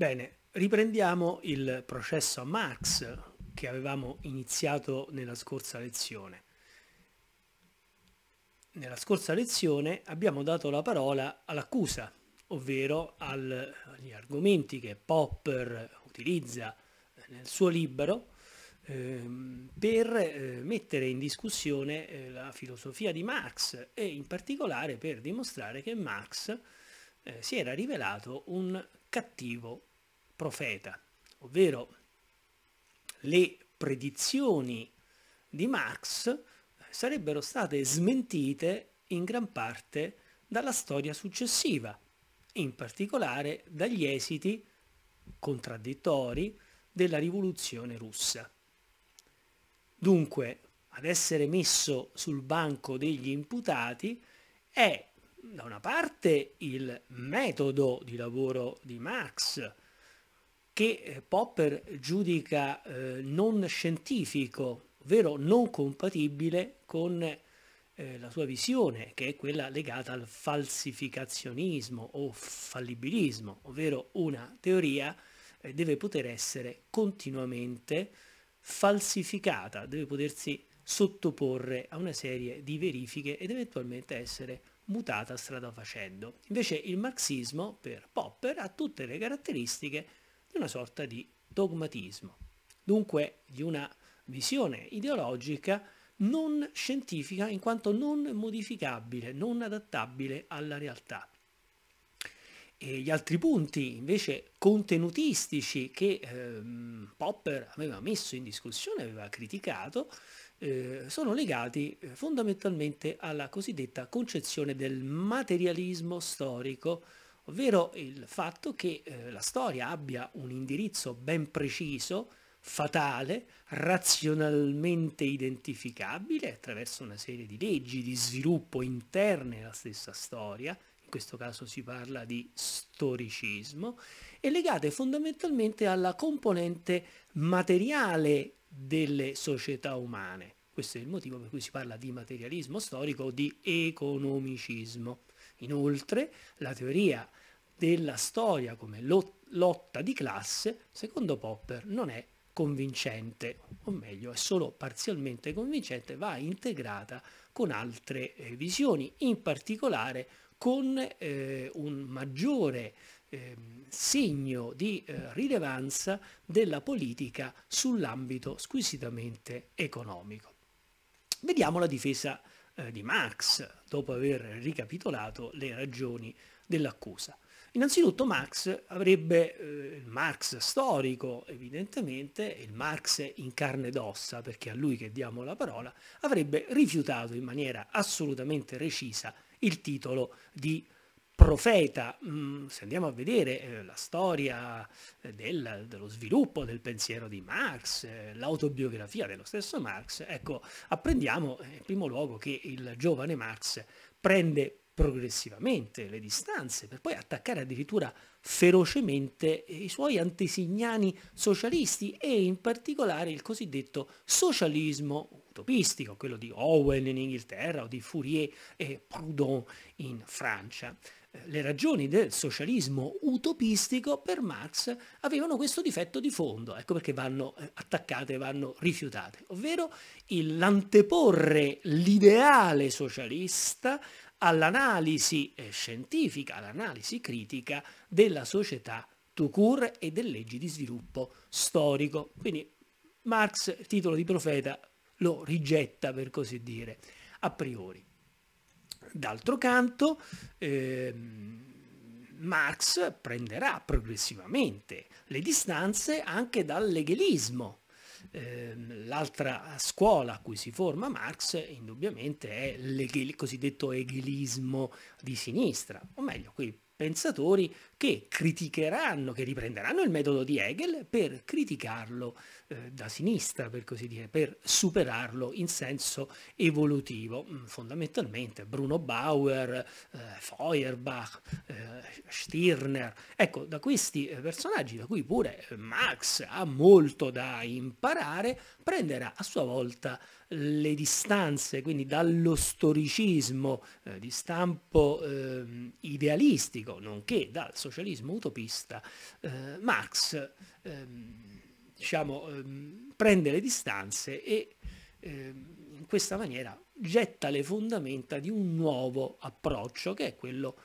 Bene, riprendiamo il processo a Marx che avevamo iniziato nella scorsa lezione. Nella scorsa lezione abbiamo dato la parola all'accusa, ovvero al, agli argomenti che Popper utilizza nel suo libro ehm, per eh, mettere in discussione eh, la filosofia di Marx e in particolare per dimostrare che Marx eh, si era rivelato un cattivo profeta, ovvero le predizioni di Marx sarebbero state smentite in gran parte dalla storia successiva, in particolare dagli esiti contraddittori della rivoluzione russa. Dunque, ad essere messo sul banco degli imputati è da una parte il metodo di lavoro di Marx, che eh, Popper giudica eh, non scientifico, ovvero non compatibile con eh, la sua visione, che è quella legata al falsificazionismo o fallibilismo, ovvero una teoria eh, deve poter essere continuamente falsificata, deve potersi sottoporre a una serie di verifiche ed eventualmente essere mutata strada facendo. Invece il marxismo per Popper ha tutte le caratteristiche di una sorta di dogmatismo, dunque di una visione ideologica non scientifica in quanto non modificabile, non adattabile alla realtà. E gli altri punti invece contenutistici che ehm, Popper aveva messo in discussione, aveva criticato, eh, sono legati eh, fondamentalmente alla cosiddetta concezione del materialismo storico ovvero il fatto che eh, la storia abbia un indirizzo ben preciso, fatale, razionalmente identificabile attraverso una serie di leggi di sviluppo interne alla stessa storia, in questo caso si parla di storicismo, e legate fondamentalmente alla componente materiale delle società umane. Questo è il motivo per cui si parla di materialismo storico o di economicismo. Inoltre, la teoria della storia come lotta di classe, secondo Popper, non è convincente, o meglio è solo parzialmente convincente, va integrata con altre eh, visioni, in particolare con eh, un maggiore eh, segno di eh, rilevanza della politica sull'ambito squisitamente economico. Vediamo la difesa eh, di Marx, dopo aver ricapitolato le ragioni dell'accusa. Innanzitutto Marx avrebbe, eh, il Marx storico evidentemente, il Marx in carne ed ossa, perché a lui che diamo la parola, avrebbe rifiutato in maniera assolutamente recisa il titolo di profeta, mm, se andiamo a vedere eh, la storia eh, del, dello sviluppo del pensiero di Marx, eh, l'autobiografia dello stesso Marx, ecco, apprendiamo in primo luogo che il giovane Marx prende progressivamente le distanze per poi attaccare addirittura ferocemente i suoi antesignani socialisti e in particolare il cosiddetto socialismo utopistico, quello di Owen in Inghilterra o di Fourier e Proudhon in Francia le ragioni del socialismo utopistico per Marx avevano questo difetto di fondo, ecco perché vanno eh, attaccate, vanno rifiutate, ovvero l'anteporre l'ideale socialista all'analisi eh, scientifica, all'analisi critica della società tout e delle leggi di sviluppo storico. Quindi Marx, titolo di profeta, lo rigetta per così dire a priori. D'altro canto, eh, Marx prenderà progressivamente le distanze anche dal legalismo. Ehm, l'altra scuola a cui si forma Marx indubbiamente è il cosiddetto hegelismo di sinistra, o meglio, quei pensatori che criticheranno, che riprenderanno il metodo di Hegel per criticarlo eh, da sinistra, per così dire, per superarlo in senso evolutivo. Mm, fondamentalmente Bruno Bauer, eh, Feuerbach, eh, Stirner, ecco, da questi eh, personaggi, da cui pure Marx ha molto da imparare, prenderà a sua volta le distanze, quindi dallo storicismo eh, di stampo eh, idealistico, nonché dal socialismo utopista, eh, Marx ehm, diciamo, ehm, prende le distanze e ehm, in questa maniera getta le fondamenta di un nuovo approccio che è quello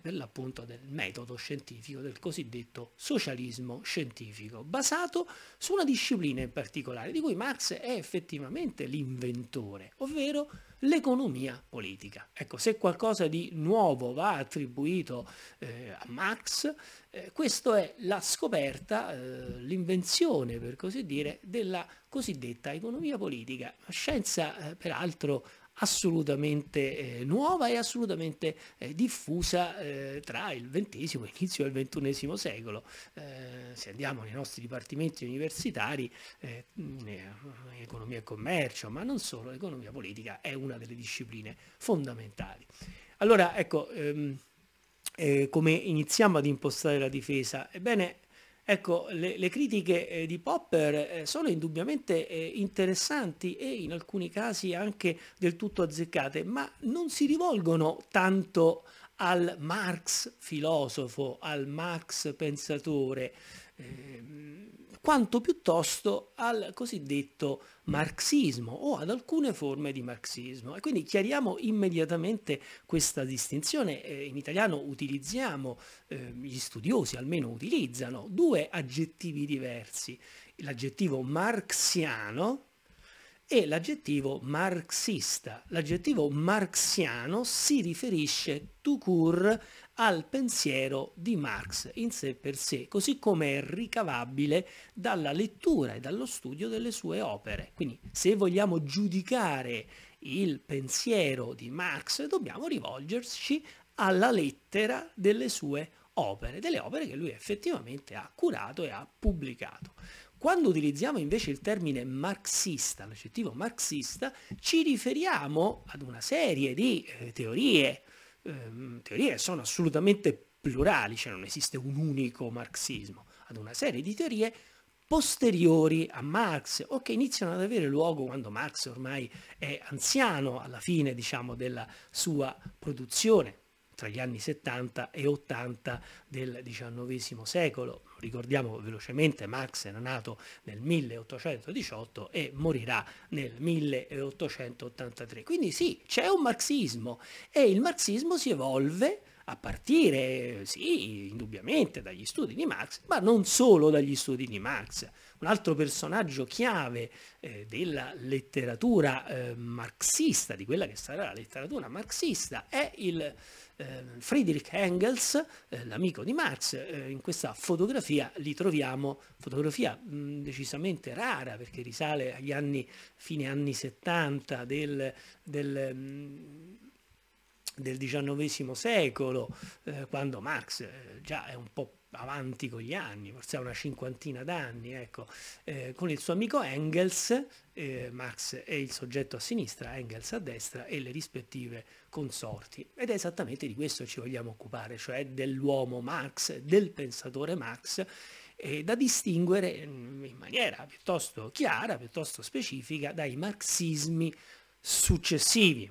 per l'appunto del metodo scientifico, del cosiddetto socialismo scientifico, basato su una disciplina in particolare, di cui Marx è effettivamente l'inventore, ovvero l'economia politica. Ecco, se qualcosa di nuovo va attribuito eh, a Marx, eh, questa è la scoperta, eh, l'invenzione, per così dire, della cosiddetta economia politica, scienza eh, peraltro assolutamente eh, nuova e assolutamente eh, diffusa eh, tra il XX e l'inizio del XXI secolo. Eh, se andiamo nei nostri dipartimenti universitari, eh, eh, economia e commercio, ma non solo, l'economia politica è una delle discipline fondamentali. Allora, ecco, ehm, come iniziamo ad impostare la difesa? Ebbene, Ecco, le, le critiche eh, di Popper eh, sono indubbiamente eh, interessanti e in alcuni casi anche del tutto azzeccate, ma non si rivolgono tanto al Marx filosofo, al Marx pensatore. Ehm, quanto piuttosto al cosiddetto marxismo o ad alcune forme di marxismo. E quindi chiariamo immediatamente questa distinzione. Eh, in italiano utilizziamo, eh, gli studiosi almeno utilizzano, due aggettivi diversi, l'aggettivo marxiano e l'aggettivo marxista. L'aggettivo marxiano si riferisce tout court al pensiero di Marx in sé per sé, così come è ricavabile dalla lettura e dallo studio delle sue opere. Quindi se vogliamo giudicare il pensiero di Marx dobbiamo rivolgerci alla lettera delle sue opere, delle opere che lui effettivamente ha curato e ha pubblicato. Quando utilizziamo invece il termine marxista, l'aggettivo marxista, ci riferiamo ad una serie di eh, teorie Ehm, teorie sono assolutamente plurali, cioè non esiste un unico marxismo, ad una serie di teorie posteriori a Marx o che iniziano ad avere luogo quando Marx ormai è anziano alla fine diciamo, della sua produzione tra gli anni 70 e 80 del XIX secolo ricordiamo velocemente, Marx era nato nel 1818 e morirà nel 1883. Quindi sì, c'è un marxismo e il marxismo si evolve a partire, sì, indubbiamente dagli studi di Marx, ma non solo dagli studi di Marx. Un altro personaggio chiave eh, della letteratura eh, marxista, di quella che sarà la letteratura marxista, è il Ehm, Friedrich Engels, eh, l'amico di Marx, eh, in questa fotografia li troviamo, fotografia mm, decisamente rara perché risale agli anni, fine anni 70 del, del mm, del XIX secolo, eh, quando Marx eh, già è un po' avanti con gli anni, forse ha una cinquantina d'anni, ecco, eh, con il suo amico Engels, eh, Marx è il soggetto a sinistra, Engels a destra e le rispettive consorti. Ed è esattamente di questo che ci vogliamo occupare, cioè dell'uomo Marx, del pensatore Marx, eh, da distinguere mm, in maniera piuttosto chiara, piuttosto specifica, dai marxismi successivi.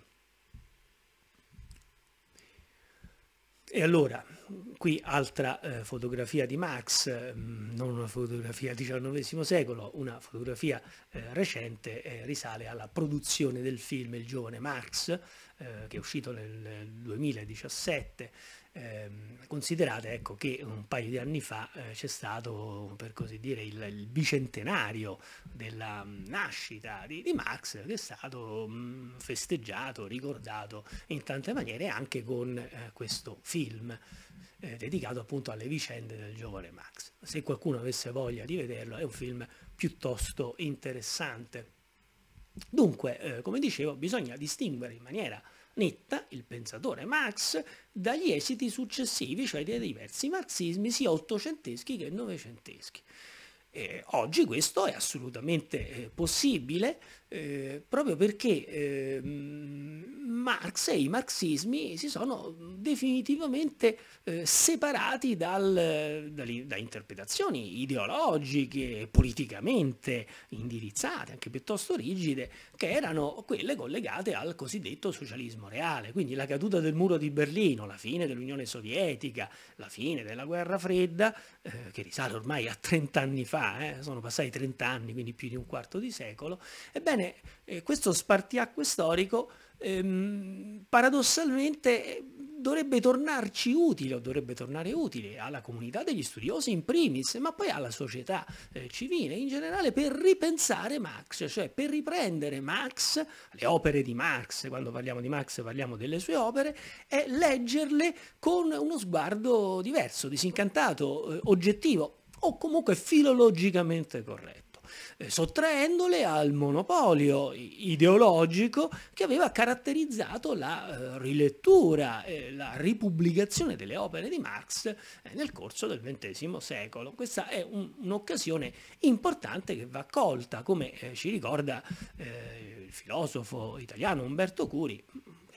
E allora, qui altra eh, fotografia di Marx, mm, non una fotografia del XIX secolo, una fotografia eh, recente eh, risale alla produzione del film Il giovane Marx, eh, che è uscito nel 2017, ehm, considerate ecco, che un paio di anni fa eh, c'è stato, per così dire, il, il bicentenario della mm, nascita di, di, Marx, che è stato mh, mm, festeggiato, ricordato in tante maniere, anche con eh, questo film eh, dedicato appunto alle vicende del giovane Marx. Se qualcuno avesse voglia di vederlo, è un film piuttosto interessante. Dunque, eh, come dicevo, bisogna distinguere in maniera netta il pensatore Marx dagli esiti successivi, cioè dei diversi marxismi sia ottocenteschi che novecenteschi. Eh, oggi questo è assolutamente eh, possibile eh, proprio perché eh, Marx e i marxismi si sono definitivamente eh, separati dal, da interpretazioni ideologiche, politicamente indirizzate, anche piuttosto rigide, che erano quelle collegate al cosiddetto socialismo reale, quindi la caduta del muro di Berlino, la fine dell'Unione Sovietica, la fine della guerra fredda, eh, che risale ormai a 30 anni fa, eh, sono passati 30 anni, quindi più di un quarto di secolo, ebbene Ebbene, eh, questo spartiacque storico ehm, paradossalmente eh, dovrebbe tornarci utile o dovrebbe tornare utile alla comunità degli studiosi in primis, ma poi alla società eh, civile in generale per ripensare Marx, cioè per riprendere Marx, le opere di Marx, quando parliamo di Marx parliamo delle sue opere, e leggerle con uno sguardo diverso, disincantato, eh, oggettivo o comunque filologicamente corretto. Eh, sottraendole al monopolio ideologico che aveva caratterizzato la eh, rilettura e la ripubblicazione delle opere di Marx eh, nel corso del XX secolo. Questa è un'occasione importante che va colta, come ci ricorda il filosofo italiano Umberto Curi,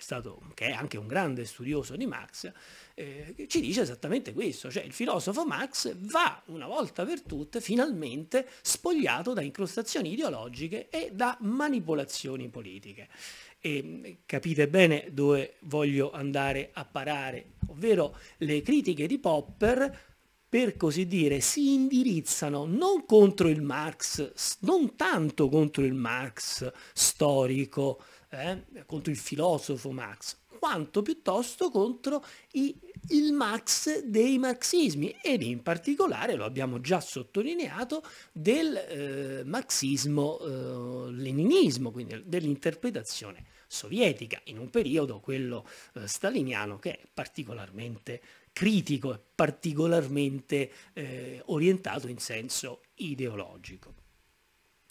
stato, che è anche un grande studioso di Marx, eh, ci dice esattamente questo, cioè il filosofo Marx va una volta per tutte finalmente spogliato da incrostazioni ideologiche e da manipolazioni politiche. E capite bene dove voglio andare a parare, ovvero le critiche di Popper per così dire, si indirizzano non contro il Marx, non tanto contro il Marx storico, eh, contro il filosofo Marx, quanto piuttosto contro i, il Marx dei marxismi ed in particolare, lo abbiamo già sottolineato, del eh, marxismo-leninismo, eh, quindi dell'interpretazione sovietica in un periodo, quello eh, staliniano, che è particolarmente critico e particolarmente eh, orientato in senso ideologico.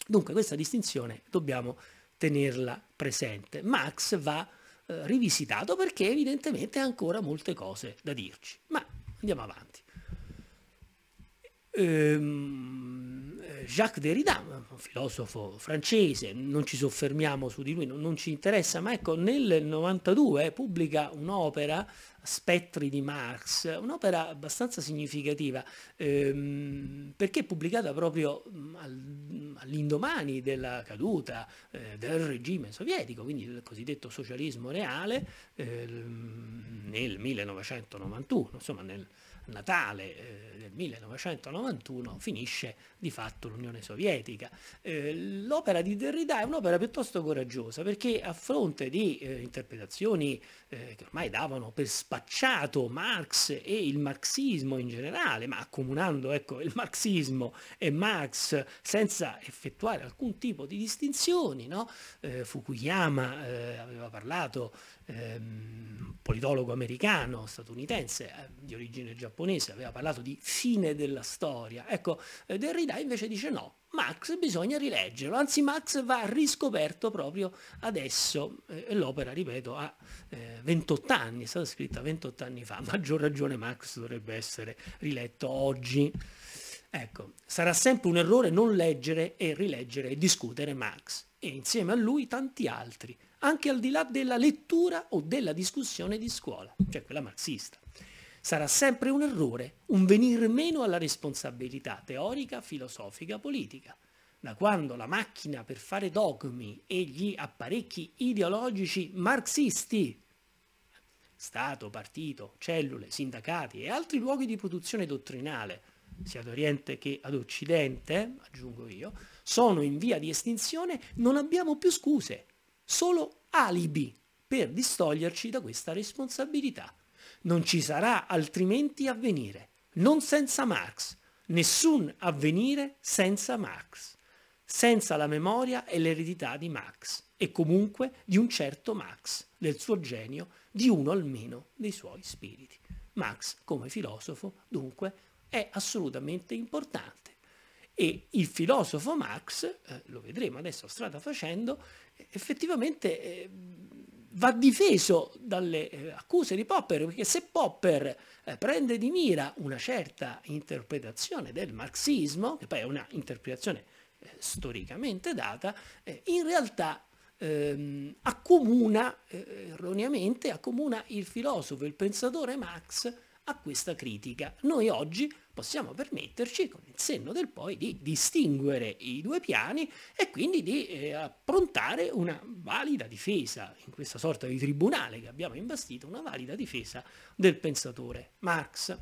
Dunque questa distinzione dobbiamo tenerla presente. Marx va eh, rivisitato perché evidentemente ha ancora molte cose da dirci. Ma andiamo avanti. Ehm, Jacques Derrida, un filosofo francese, non ci soffermiamo su di lui, non, non ci interessa, ma ecco, nel 92 pubblica un'opera, Spettri di Marx, un'opera abbastanza significativa, ehm, perché è pubblicata proprio mm, al all'indomani della caduta eh, del regime sovietico, quindi il cosiddetto socialismo reale, eh, nel 1991, insomma nel Natale eh, del 1991 finisce di fatto l'Unione Sovietica. Eh, l'opera di Derrida è un'opera piuttosto coraggiosa perché a fronte di eh, interpretazioni eh, che ormai davano per spacciato Marx e il marxismo in generale, ma accomunando ecco, il marxismo e Marx senza effettuare alcun tipo di distinzioni, no? Eh, Fukuyama eh, aveva parlato ehm, politologo americano, statunitense, eh, di origine giapponese, aveva parlato di fine della storia. Ecco, eh, Derrida invece dice no, Max bisogna rileggerlo, anzi Max va riscoperto proprio adesso eh, e l'opera, ripeto, ha eh, 28 anni, è stata scritta 28 anni fa, a maggior ragione Max dovrebbe essere riletto oggi. Ecco, sarà sempre un errore non leggere e rileggere e discutere Max e insieme a lui tanti altri anche al di là della lettura o della discussione di scuola, cioè quella marxista. Sarà sempre un errore, un venir meno alla responsabilità teorica, filosofica, politica. Da quando la macchina per fare dogmi e gli apparecchi ideologici marxisti, Stato, partito, cellule, sindacati e altri luoghi di produzione dottrinale, sia ad Oriente che ad Occidente, aggiungo io, sono in via di estinzione, non abbiamo più scuse solo alibi per distoglierci da questa responsabilità. Non ci sarà altrimenti avvenire, non senza Marx, nessun avvenire senza Marx, senza la memoria e l'eredità di Marx e comunque di un certo Marx, del suo genio, di uno almeno dei suoi spiriti. Marx come filosofo dunque è assolutamente importante. E il filosofo Marx, eh, lo vedremo adesso strada facendo, effettivamente eh, va difeso dalle eh, accuse di Popper, perché se Popper eh, prende di mira una certa interpretazione del marxismo, che poi è una interpretazione eh, storicamente data, eh, in realtà ehm, accomuna, erroneamente, accomuna il filosofo, il pensatore Marx a questa critica. Noi oggi possiamo permetterci, con il senno del poi, di distinguere i due piani e quindi di eh, approntare una valida difesa, in questa sorta di tribunale che abbiamo imbastito, una valida difesa del pensatore Marx.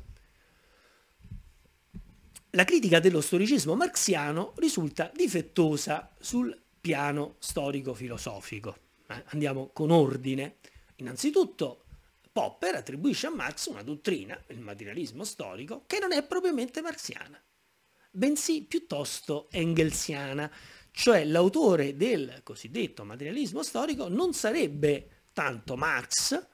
La critica dello storicismo marxiano risulta difettosa sul piano storico-filosofico. Eh, andiamo con ordine. Innanzitutto Popper attribuisce a Marx una dottrina, il materialismo storico, che non è propriamente marxiana, bensì piuttosto engelsiana, cioè l'autore del cosiddetto materialismo storico non sarebbe tanto Marx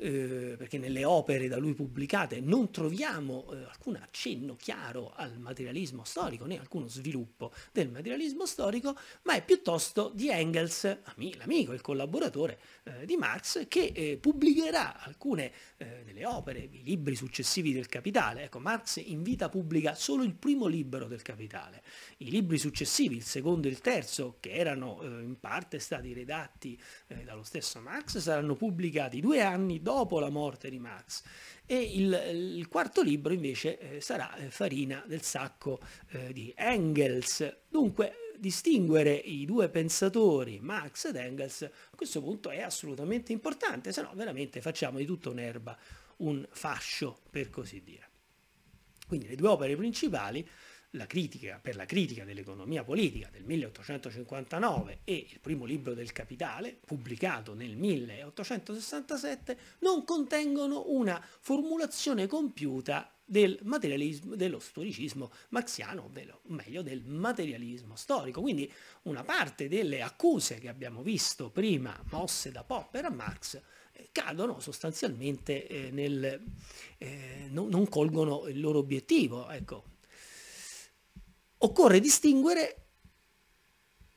eh, perché nelle opere da lui pubblicate non troviamo eh, alcun accenno chiaro al materialismo storico né alcuno sviluppo del materialismo storico, ma è piuttosto di Engels, l'amico, il collaboratore eh, di Marx, che eh, pubblicherà alcune eh, delle opere, i libri successivi del Capitale. Ecco, Marx in vita pubblica solo il primo libro del Capitale. I libri successivi, il secondo e il terzo, che erano eh, in parte stati redatti dallo stesso Marx, saranno pubblicati due anni dopo dopo la morte di Marx. E il, il quarto libro invece eh, sarà eh, Farina del sacco eh, di Engels. Dunque distinguere i due pensatori, Marx ed Engels, a questo punto è assolutamente importante, se no veramente facciamo di tutta un'erba un fascio, per così dire. Quindi le due opere principali la critica, per la critica dell'economia politica del 1859 e il primo libro del Capitale, pubblicato nel 1867, non contengono una formulazione compiuta del materialismo, dello storicismo marxiano, ovvero meglio del materialismo storico. Quindi una parte delle accuse che abbiamo visto prima mosse da Popper a Marx eh, cadono sostanzialmente eh, nel... Eh, non, non colgono il loro obiettivo. Ecco, occorre distinguere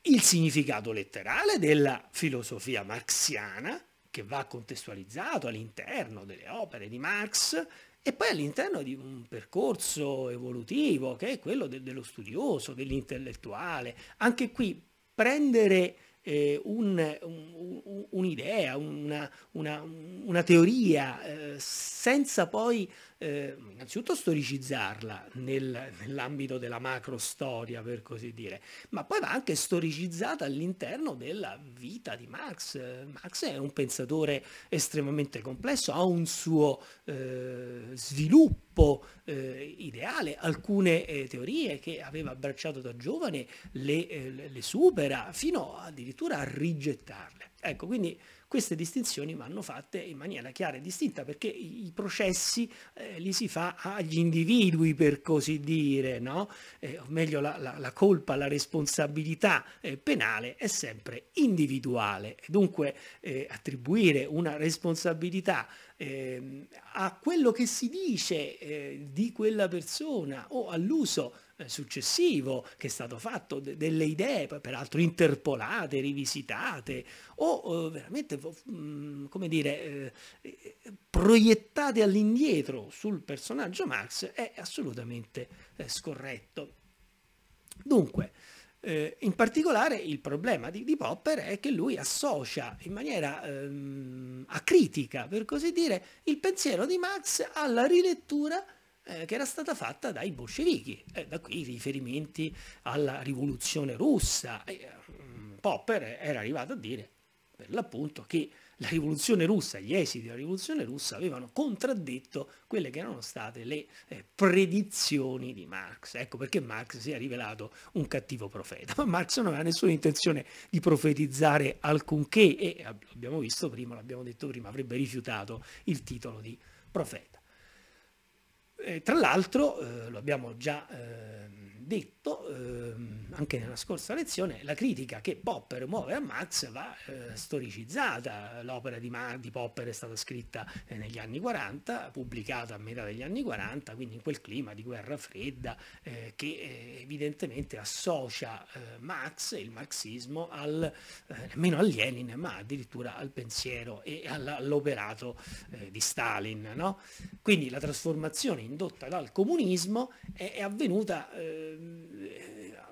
il significato letterale della filosofia marxiana, che va contestualizzato all'interno delle opere di Marx e poi all'interno di un percorso evolutivo che è quello de dello studioso, dell'intellettuale. Anche qui prendere eh, un'idea, un, un, una, una, una, teoria eh, senza poi eh, innanzitutto storicizzarla nel, nell'ambito della macro storia, per così dire, ma poi va anche storicizzata all'interno della vita di Marx. Marx è un pensatore estremamente complesso, ha un suo eh, sviluppo eh, ideale, alcune eh, teorie che aveva abbracciato da giovane le, eh, le supera fino addirittura a rigettarle. Ecco, quindi queste distinzioni vanno fatte in maniera chiara e distinta perché i processi eh, li si fa agli individui per così dire, no? eh, o meglio la, la, la, colpa, la responsabilità eh, penale è sempre individuale. Dunque eh, attribuire una responsabilità ehm, a quello che si dice eh, di quella persona o all'uso eh, successivo che è stato fatto, delle idee peraltro interpolate, rivisitate o eh, veramente, mm, come dire, eh, proiettate all'indietro sul personaggio Marx è assolutamente scorretto. Dunque, eh, in particolare il problema di, di, Popper è che lui associa in maniera ehm, acritica, per così dire, il pensiero di Marx alla rilettura eh, che era stata fatta dai bolscevichi, eh, da qui i riferimenti alla rivoluzione russa. Eh, Popper era arrivato a dire, per l'appunto, che la rivoluzione russa, gli esiti della rivoluzione russa avevano contraddetto quelle che erano state le eh, predizioni di Marx. Ecco perché Marx si è rivelato un cattivo profeta. Ma Marx non aveva nessuna intenzione di profetizzare alcunché e eh, abbiamo visto prima, l'abbiamo detto prima, avrebbe rifiutato il titolo di profeta. Eh, tra l'altro, eh, lo abbiamo già ehm, detto, Ehm, anche nella scorsa lezione, la critica che Popper muove a Marx va eh, storicizzata. L'opera di, di, Popper è stata scritta eh, negli anni 40, pubblicata a metà degli anni 40, quindi in quel clima di guerra fredda eh, che eh, evidentemente associa eh, Marx e il marxismo al, eh, nemmeno a Lenin, ma addirittura al pensiero e all'operato di Stalin. No? Quindi la trasformazione indotta dal comunismo è, è avvenuta ehm,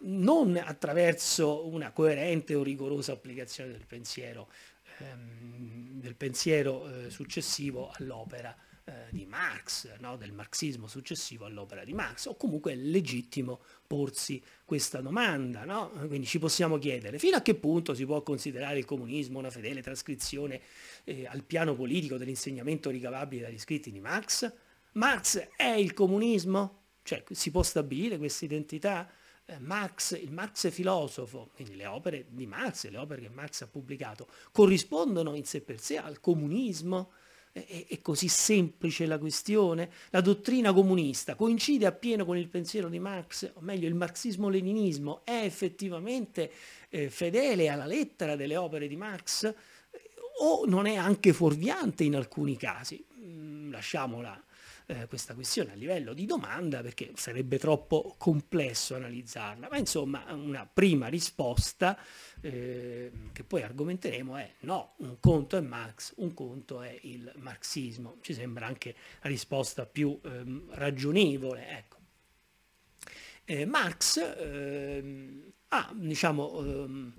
non attraverso una coerente o rigorosa applicazione del pensiero, ehm, del pensiero eh, successivo all'opera eh, di Marx, no? del marxismo successivo all'opera di Marx, o comunque è legittimo porsi questa domanda, no? quindi ci possiamo chiedere fino a che punto si può considerare il comunismo una fedele trascrizione eh, al piano politico dell'insegnamento ricavabile dagli scritti di Marx? Marx è il comunismo? Cioè si può stabilire questa identità? Eh, Marx, il Marx filosofo, quindi le opere di Marx, e le opere che Marx ha pubblicato, corrispondono in sé per sé al comunismo? È, è così semplice la questione? La dottrina comunista coincide appieno con il pensiero di Marx, o meglio il marxismo-leninismo è effettivamente eh, fedele alla lettera delle opere di Marx eh, o non è anche fuorviante in alcuni casi? Mm, lasciamola eh, questa questione a livello di domanda perché sarebbe troppo complesso analizzarla, ma insomma una prima risposta eh, che poi argomenteremo è no, un conto è Marx, un conto è il marxismo, ci sembra anche la risposta più ehm, ragionevole. Ecco. Eh, Marx ehm, ha diciamo, ehm,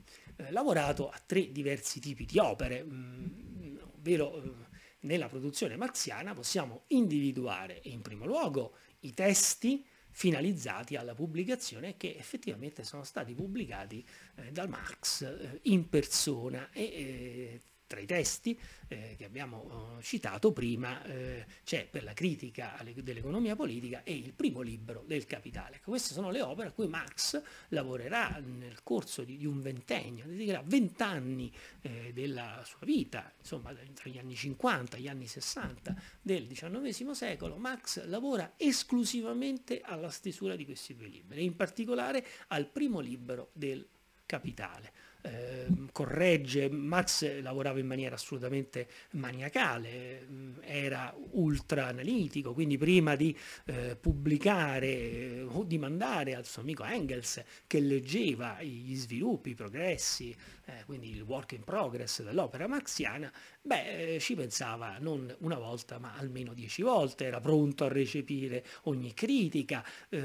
lavorato a tre diversi tipi di opere, mh, mm, ovvero ehm, nella produzione marziana possiamo individuare in primo luogo i testi finalizzati alla pubblicazione che effettivamente sono stati pubblicati eh, da Marx eh, in persona e eh, tra i testi eh, che abbiamo eh, citato prima eh, c'è per la critica dell'economia politica e il primo libro del Capitale. Ecco, queste sono le opere a cui Marx lavorerà nel corso di, di un ventennio, dedicherà vent'anni eh, della sua vita, insomma tra gli anni 50 e gli anni 60 del XIX secolo, Marx lavora esclusivamente alla stesura di questi due libri, in particolare al primo libro del Capitale. Ehm, corregge. Marx lavorava in maniera assolutamente maniacale, ehm, era ultra analitico, quindi prima di eh, pubblicare eh, o di mandare al suo amico Engels che leggeva gli sviluppi, i progressi, eh, quindi il work in progress dell'opera marxiana, beh, eh, ci pensava non una volta ma almeno dieci volte, era pronto a recepire ogni critica, eh,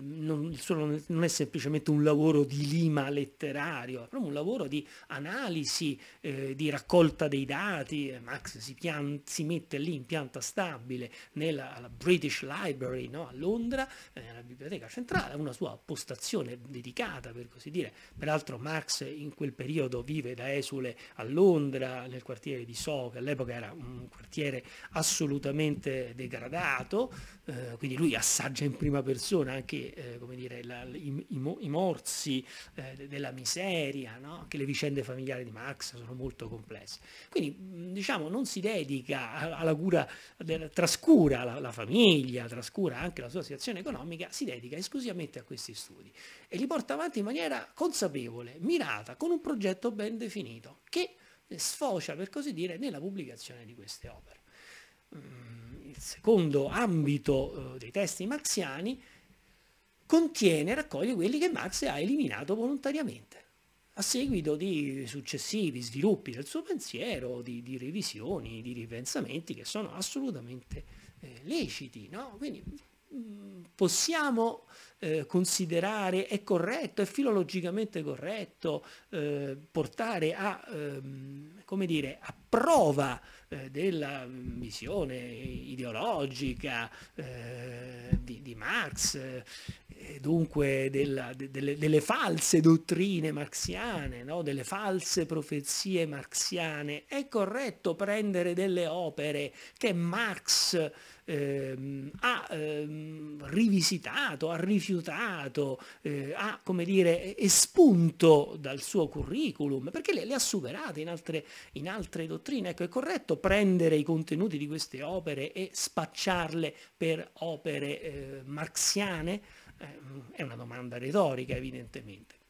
non, non, non, è semplicemente un lavoro di lima letterario, è proprio un lavoro di analisi, eh, di raccolta dei dati, eh, Marx si, pian, si mette lì in pianta stabile nella British Library no, a Londra, nella biblioteca centrale, una sua postazione dedicata per così dire, peraltro Marx in quel periodo periodo vive da esule a Londra, nel quartiere di So, che all'epoca era un quartiere assolutamente degradato, eh, quindi lui assaggia in prima persona anche eh, dire, la, i, i, i, morsi eh, della miseria, no? anche le vicende familiari di Marx sono molto complesse. Quindi mm, diciamo non si dedica alla cura, trascura la, la famiglia, trascura anche la sua situazione economica, si dedica esclusivamente a questi studi e li porta avanti in maniera consapevole, mirata, con un progetto progetto ben definito che sfocia per così dire nella pubblicazione di queste opere. Mm, il secondo ambito eh, dei testi marxiani contiene, raccoglie quelli che Marx ha eliminato volontariamente a seguito di successivi sviluppi del suo pensiero, di, di revisioni, di ripensamenti che sono assolutamente eh, leciti. No? Quindi mm, possiamo eh, considerare, è corretto, è filologicamente corretto eh, portare a, ehm, come dire, a prova eh, della visione ideologica eh, di, di, Marx, eh, dunque della, de, delle, delle, false dottrine marxiane, no? delle false profezie marxiane, è corretto prendere delle opere che Marx ehm, ha ehm, rivisitato, ha rifiutato, eh, ha come dire espunto dal suo curriculum, perché le, le ha superate in altre, in altre dottrine. Ecco, è corretto prendere i contenuti di queste opere e spacciarle per opere eh, marxiane? Eh, è una domanda retorica evidentemente.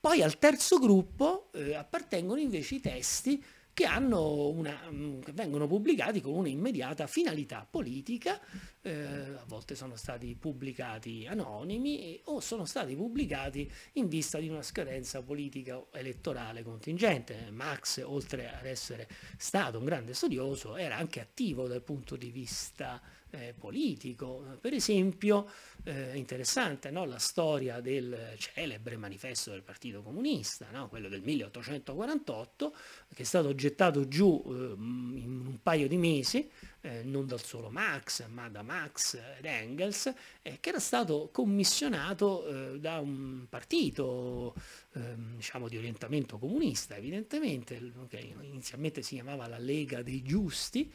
Poi al terzo gruppo eh, appartengono invece i testi che, una, mm, che, vengono pubblicati con un'immediata finalità politica, eh, a volte sono stati pubblicati anonimi o sono stati pubblicati in vista di una scadenza politica elettorale contingente. Max, oltre ad essere stato un grande studioso, era anche attivo dal punto di vista eh, politico. Per esempio, eh, interessante no? la storia del celebre manifesto del Partito Comunista, no? quello del 1848, che è stato gettato giù eh, in un paio di mesi eh, non dal solo Marx, ma da Marx ed Engels, eh, che era stato commissionato eh, da un partito ehm, diciamo di orientamento comunista, evidentemente, che inizialmente si chiamava la Lega dei Giusti,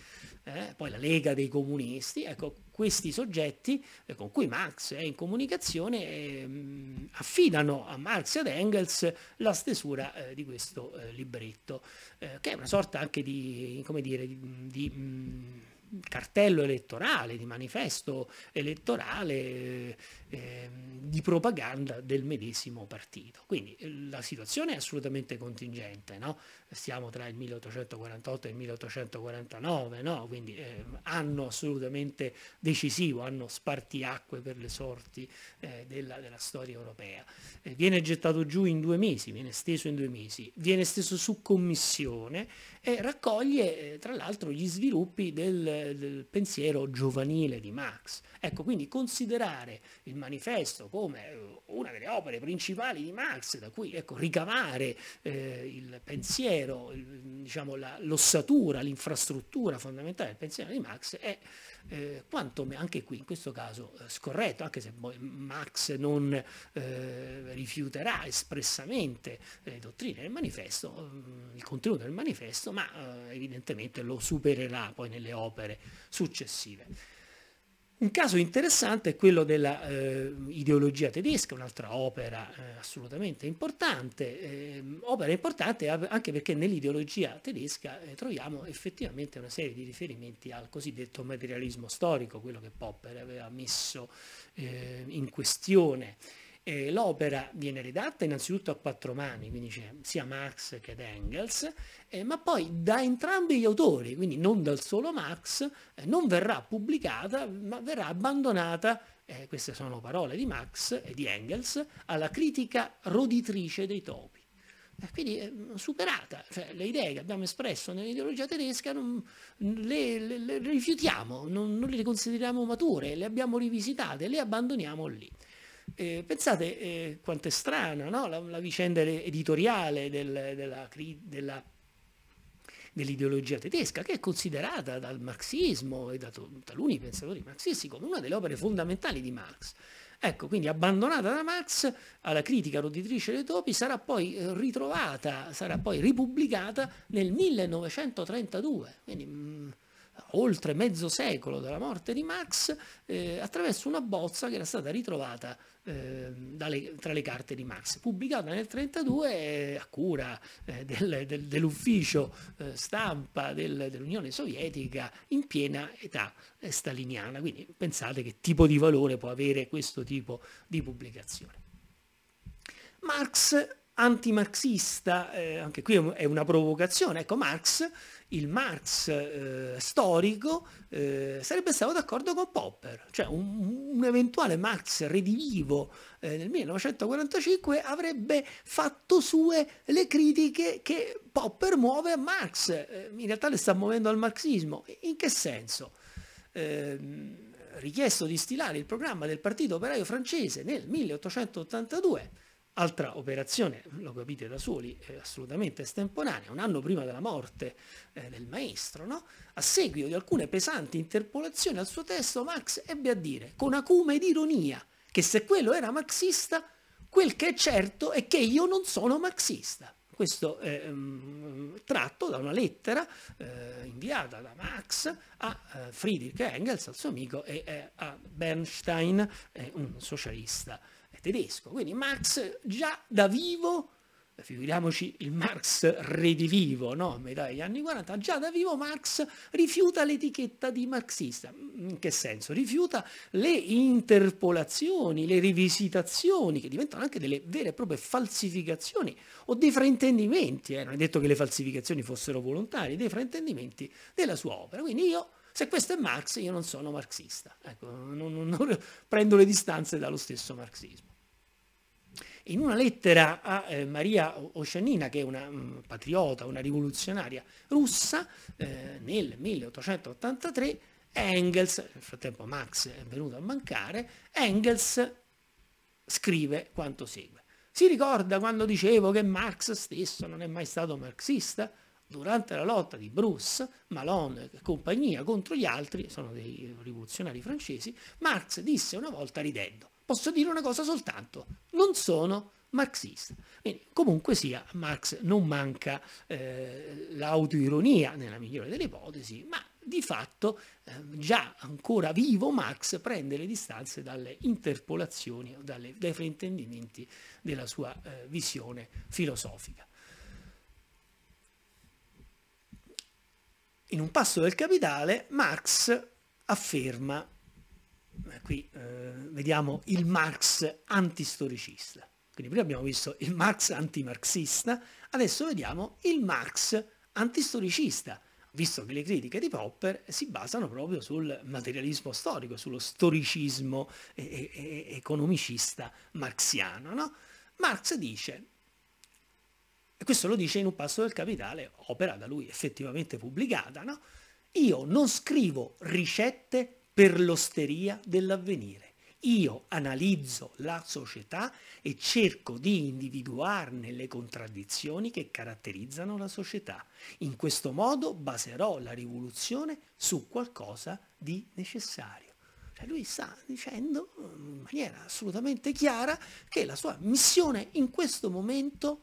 eh, poi la Lega dei Comunisti, ecco, questi soggetti eh, con cui Marx è in comunicazione ehm, affidano a Marx ed Engels la stesura di questo libretto, che è una sorta anche di, come dire, di, di mm, cartello elettorale, di manifesto elettorale Ehm, di propaganda del medesimo partito. Quindi eh, la situazione è assolutamente contingente, no? stiamo tra il 1848 e il 1849, no? quindi eh, anno assolutamente decisivo, anno spartiacque per le sorti eh, della, della, storia europea. Eh, viene gettato giù in due mesi, viene steso in due mesi, viene steso su commissione e raccoglie eh, tra l'altro gli sviluppi del, del pensiero giovanile di Marx. Ecco, quindi considerare il manifesto come eh, una delle opere principali di Marx, da cui ecco, ricavare eh, il pensiero, il, diciamo, la, l'ossatura, l'infrastruttura fondamentale del pensiero di Marx, è eh, quanto anche qui in questo caso eh, scorretto, anche se poi Marx non eh, rifiuterà espressamente le dottrine del manifesto, mm, il contenuto del manifesto, ma eh, evidentemente lo supererà poi nelle opere successive. Un caso interessante è quello della eh, ideologia tedesca, un'altra opera eh, assolutamente importante, eh, opera importante anche perché nell'ideologia tedesca eh, troviamo effettivamente una serie di riferimenti al cosiddetto materialismo storico, quello che Popper aveva messo eh, in questione eh, l'opera viene redatta innanzitutto a quattro mani, quindi c'è sia Marx che Engels, eh, ma poi da entrambi gli autori, quindi non dal solo Marx, eh, non verrà pubblicata, ma verrà abbandonata, eh, queste sono parole di Marx e di Engels, alla critica roditrice dei topi. Eh, quindi eh, superata, cioè, le idee che abbiamo espresso nell'ideologia tedesca non, le, le, le, rifiutiamo, non, non le consideriamo mature, le abbiamo rivisitate, le abbandoniamo lì. Eh, pensate eh, quanto è strana no? la, la, vicenda editoriale del, della, della, dell'ideologia tedesca, che è considerata dal marxismo e da taluni pensatori marxisti come una delle opere fondamentali di Marx. Ecco, quindi abbandonata da Marx alla critica roditrice dei topi, sarà poi eh, ritrovata, sarà poi ripubblicata nel 1932. Quindi, mh, mm, oltre mezzo secolo dalla morte di Marx, eh, attraverso una bozza che era stata ritrovata eh, dalle, tra le carte di Marx, pubblicata nel 1932 eh, a cura eh, del, del, dell'ufficio eh, stampa del, dell'Unione Sovietica in piena età staliniana. Quindi pensate che tipo di valore può avere questo tipo di pubblicazione. Marx antimarxista, eh, anche qui è una provocazione, ecco Marx il Marx eh, storico eh, sarebbe stato d'accordo con Popper, cioè un, un eventuale Marx redivivo eh, nel 1945 avrebbe fatto sue le critiche che Popper muove a Marx, eh, in realtà le sta muovendo al marxismo, in che senso? Ehm, richiesto di stilare il programma del partito operaio francese nel 1882 Altra operazione, lo capite da soli, assolutamente estemporanea, un anno prima della morte eh, del maestro, no? a seguito di alcune pesanti interpolazioni al suo testo, Max ebbe a dire, con acume ed ironia, che se quello era marxista, quel che è certo è che io non sono marxista. Questo è mm, tratto da una lettera eh, inviata da Max a eh, Friedrich Engels, al suo amico, e eh, a Bernstein, eh, un socialista tedesco. Quindi Marx già da vivo, figuriamoci il Marx redivivo, no? a metà degli anni 40, già da vivo Marx rifiuta l'etichetta di marxista. In mm, che senso? Rifiuta le interpolazioni, le rivisitazioni, che diventano anche delle vere e proprie falsificazioni o dei fraintendimenti, eh? non è detto che le falsificazioni fossero volontarie, dei fraintendimenti della sua opera. Quindi io se questo è Marx, io non sono marxista. Ecco, non, non, non, prendo le distanze dallo stesso marxismo. In una lettera a eh, Maria Oceanina, che è una mh, mm, patriota, una rivoluzionaria russa, eh, nel 1883 Engels, nel frattempo Marx è venuto a mancare, Engels scrive quanto segue. Si ricorda quando dicevo che Marx stesso non è mai stato marxista? durante la lotta di Bruce, Malone e compagnia contro gli altri, sono dei rivoluzionari francesi, Marx disse una volta ridendo, posso dire una cosa soltanto, non sono marxista. Quindi, comunque sia, Marx non manca eh, l'autoironia nella migliore delle ipotesi, ma di fatto eh, già ancora vivo Marx prende le distanze dalle interpolazioni o dai fraintendimenti della sua eh, visione filosofica. In un passo del capitale Marx afferma eh, qui eh, vediamo il Marx antistoricista. Quindi prima abbiamo visto il Marx antimarxista, adesso vediamo il Marx antistoricista, visto che le critiche di Popper si basano proprio sul materialismo storico, sullo storicismo e e economicista marxiano. No? Marx dice, e questo lo dice in un passo del Capitale, opera da lui effettivamente pubblicata, no? io non scrivo ricette per l'osteria dell'avvenire. Io analizzo la società e cerco di individuarne le contraddizioni che caratterizzano la società. In questo modo baserò la rivoluzione su qualcosa di necessario. Cioè lui sta dicendo in maniera assolutamente chiara che la sua missione in questo momento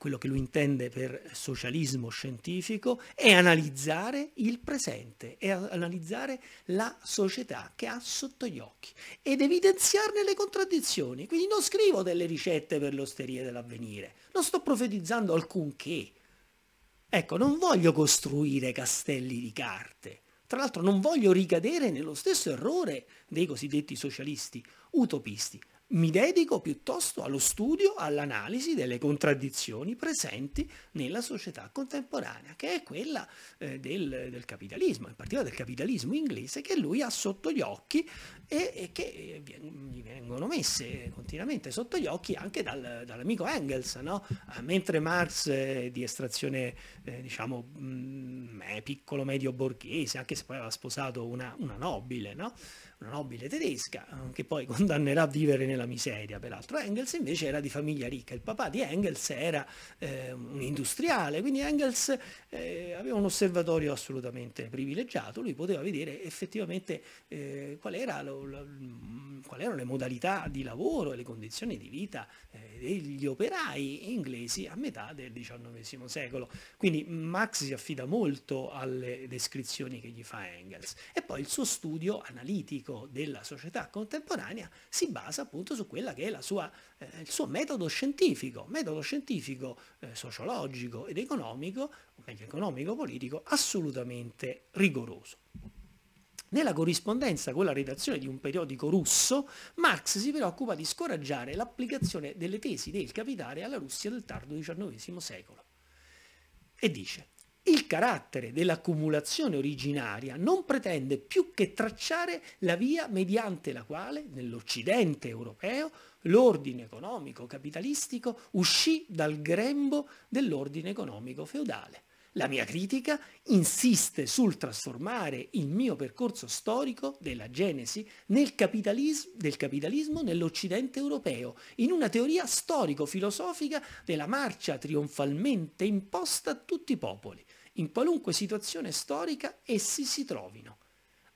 quello che lui intende per socialismo scientifico, è analizzare il presente, è analizzare la società che ha sotto gli occhi ed evidenziarne le contraddizioni. Quindi non scrivo delle ricette per l'osteria dell'avvenire, non sto profetizzando alcunché. Ecco, non voglio costruire castelli di carte. Tra l'altro non voglio ricadere nello stesso errore dei cosiddetti socialisti utopisti mi dedico piuttosto allo studio, all'analisi delle contraddizioni presenti nella società contemporanea, che è quella eh, del, del, capitalismo, in particolare del capitalismo inglese che lui ha sotto gli occhi e, e che eh, gli vengono messe continuamente sotto gli occhi anche dal, dall'amico Engels, no? Eh, mentre Marx eh, di estrazione eh, diciamo mh, mm, piccolo medio borghese, anche se poi aveva sposato una, una nobile, no? nobile tedesca eh, che poi condannerà a vivere nella miseria. Peraltro Engels invece era di famiglia ricca, il papà di Engels era eh, un industriale, quindi Engels eh, aveva un osservatorio assolutamente privilegiato, lui poteva vedere effettivamente eh, qual era lo, lo, mm, quali erano le modalità di lavoro e le condizioni di vita eh, degli operai inglesi a metà del XIX secolo. Quindi Marx si affida molto alle descrizioni che gli fa Engels e poi il suo studio analitico critico della società contemporanea si basa appunto su quella che è la sua, eh, il suo metodo scientifico, metodo scientifico eh, sociologico ed economico, o meglio economico-politico, assolutamente rigoroso. Nella corrispondenza con la redazione di un periodico russo, Marx si preoccupa di scoraggiare l'applicazione delle tesi del capitale alla Russia del tardo XIX secolo. E dice, il carattere dell'accumulazione originaria non pretende più che tracciare la via mediante la quale, nell'Occidente europeo, l'ordine economico capitalistico uscì dal grembo dell'ordine economico feudale. La mia critica insiste sul trasformare il mio percorso storico della Genesi nel capitalismo, del capitalismo nell'Occidente europeo, in una teoria storico-filosofica della marcia trionfalmente imposta a tutti i popoli, in qualunque situazione storica essi si trovino.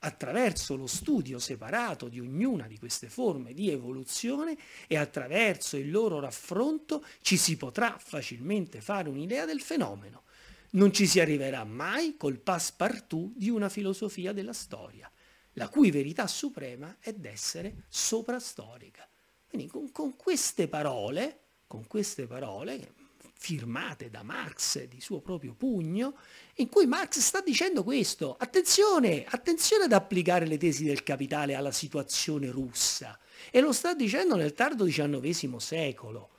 Attraverso lo studio separato di ognuna di queste forme di evoluzione e attraverso il loro raffronto ci si potrà facilmente fare un'idea del fenomeno. Non ci si arriverà mai col passepartout di una filosofia della storia, la cui verità suprema è d'essere soprastorica. Quindi con, con queste parole, con queste parole, firmate da Marx di suo proprio pugno, in cui Marx sta dicendo questo, attenzione, attenzione ad applicare le tesi del capitale alla situazione russa, e lo sta dicendo nel tardo XIX secolo.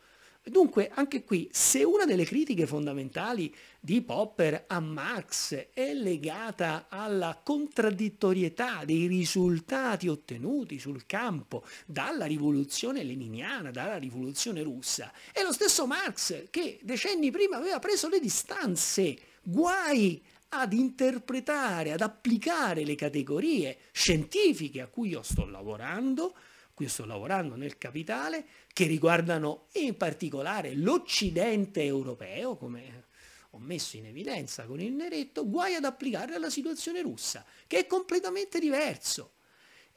Dunque, anche qui, se una delle critiche fondamentali di Popper a Marx è legata alla contraddittorietà dei risultati ottenuti sul campo dalla rivoluzione leniniana, dalla rivoluzione russa, è lo stesso Marx che decenni prima aveva preso le distanze, guai ad interpretare, ad applicare le categorie scientifiche a cui io sto lavorando, qui sto lavorando nel capitale, che riguardano in particolare l'Occidente europeo, come ho messo in evidenza con il neretto, guai ad applicarle alla situazione russa, che è completamente diverso.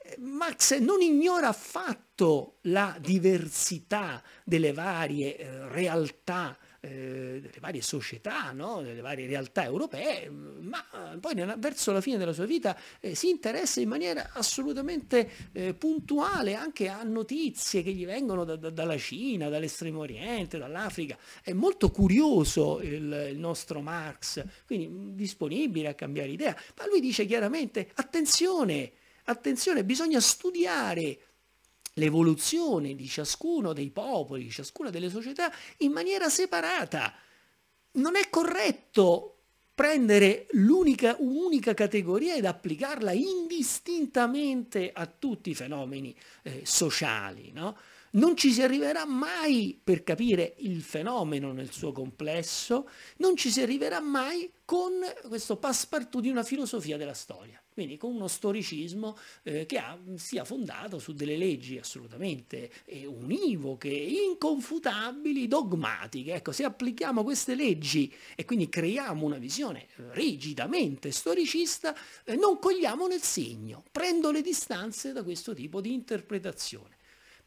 Eh, Marx non ignora affatto la diversità delle varie eh, realtà eh, delle varie società, no? delle varie realtà europee, ma eh, poi nella, verso la fine della sua vita eh, si interessa in maniera assolutamente eh, puntuale anche a notizie che gli vengono da, da, dalla Cina, dall'estremo oriente, dall'Africa. È molto curioso il, il nostro Marx, quindi mm, disponibile a cambiare idea, ma lui dice chiaramente attenzione, attenzione, bisogna studiare l'evoluzione di ciascuno dei popoli, di ciascuna delle società in maniera separata. Non è corretto prendere l'unica un'unica categoria ed applicarla indistintamente a tutti i fenomeni eh, sociali, no? non ci si arriverà mai per capire il fenomeno nel suo complesso, non ci si arriverà mai con questo passepartout di una filosofia della storia, quindi con uno storicismo eh, che ha, sia fondato su delle leggi assolutamente eh, univoche, inconfutabili, dogmatiche. Ecco, se applichiamo queste leggi e quindi creiamo una visione rigidamente storicista, eh, non cogliamo nel segno, prendo le distanze da questo tipo di interpretazione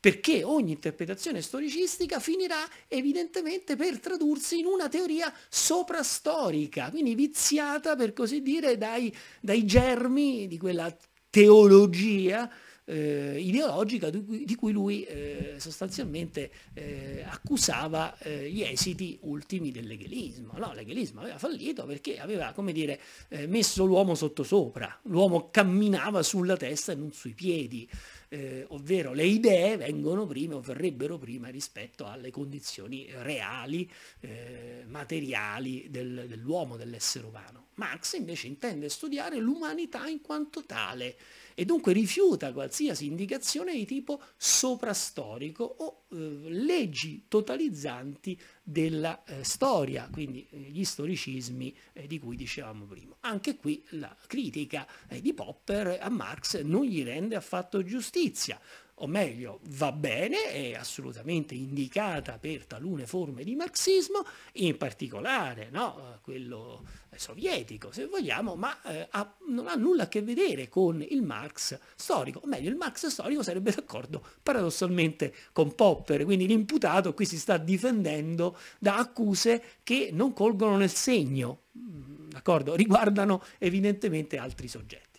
perché ogni interpretazione storicistica finirà evidentemente per tradursi in una teoria soprastorica, quindi viziata per così dire dai, dai germi di quella teologia eh, ideologica di cui, di cui lui eh, sostanzialmente eh, accusava eh, gli esiti ultimi dell'eghelismo. No, l'eghelismo aveva fallito perché aveva, come dire, eh, messo l'uomo sottosopra, l'uomo camminava sulla testa e non sui piedi eh, ovvero le idee vengono prima o verrebbero prima rispetto alle condizioni reali, eh, materiali del, dell'uomo, dell'essere umano. Marx invece intende studiare l'umanità in quanto tale, e dunque rifiuta qualsiasi indicazione di tipo soprastorico o eh, leggi totalizzanti della eh, storia, quindi eh, gli storicismi eh, di cui dicevamo prima. Anche qui la critica eh, di Popper a Marx non gli rende affatto giustizia o meglio va bene, è assolutamente indicata per talune forme di marxismo, in particolare no, quello eh, sovietico se vogliamo, ma eh, ha, non ha nulla a che vedere con il Marx storico, o meglio il Marx storico sarebbe d'accordo paradossalmente con Popper, quindi l'imputato qui si sta difendendo da accuse che non colgono nel segno, mm, d'accordo? Riguardano evidentemente altri soggetti.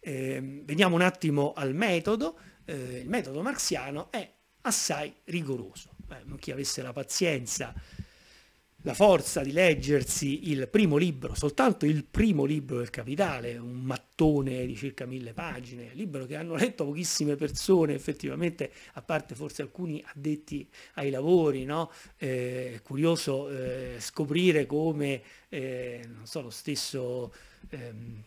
Ehm, veniamo un attimo al metodo, eh, il metodo marxiano è assai rigoroso. Eh, chi avesse la pazienza, la forza di leggersi il primo libro, soltanto il primo libro del Capitale, un mattone di circa mille pagine, libro che hanno letto pochissime persone effettivamente, a parte forse alcuni addetti ai lavori, no? Eh, è curioso eh, scoprire come, eh, non so, lo stesso... Ehm,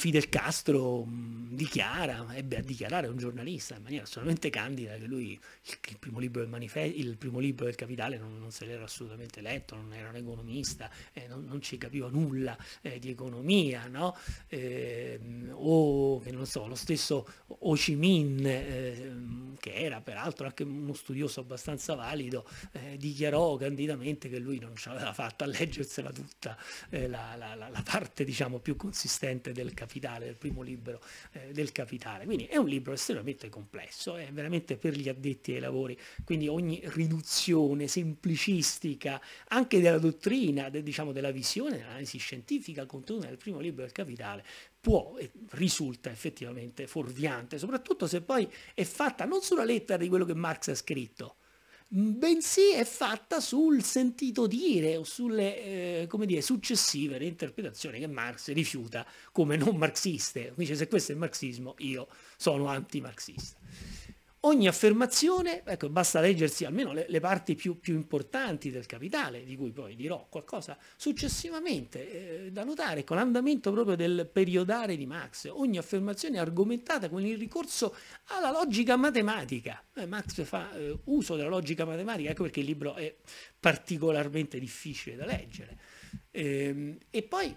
Fidel Castro mm, dichiara, ebbe a dichiarare un giornalista in maniera assolutamente candida che lui il, primo, libro del il primo libro del Capitale non, non se l'era assolutamente letto, non era un economista, eh, non, non, ci capiva nulla eh, di economia, no? eh, o che non so, lo stesso Ho Chi Minh, ehm, che era peraltro anche uno studioso abbastanza valido, eh, dichiarò candidamente che lui non ci aveva fatto a leggersela tutta eh, la, la, la, la, parte diciamo più consistente del Capitale Capitale, del primo libro eh, del Capitale. Quindi è un libro estremamente complesso, è veramente per gli addetti ai lavori, quindi ogni riduzione semplicistica anche della dottrina, de, diciamo della visione, dell'analisi scientifica contenuta nel primo libro del Capitale può e risulta effettivamente fuorviante, soprattutto se poi è fatta non sulla lettera di quello che Marx ha scritto, bensì è fatta sul sentito dire o sulle eh, come dire, successive reinterpretazioni che Marx rifiuta come non marxiste. Dice se questo è il marxismo io sono antimarxista. Ogni affermazione, ecco, basta leggersi almeno le, le parti più, più, importanti del capitale, di cui poi dirò qualcosa successivamente, eh, da notare con l'andamento proprio del periodare di Max. Ogni affermazione è argomentata con il ricorso alla logica matematica. Eh, Max fa eh, uso della logica matematica, ecco perché il libro è particolarmente difficile da leggere. Ehm, e poi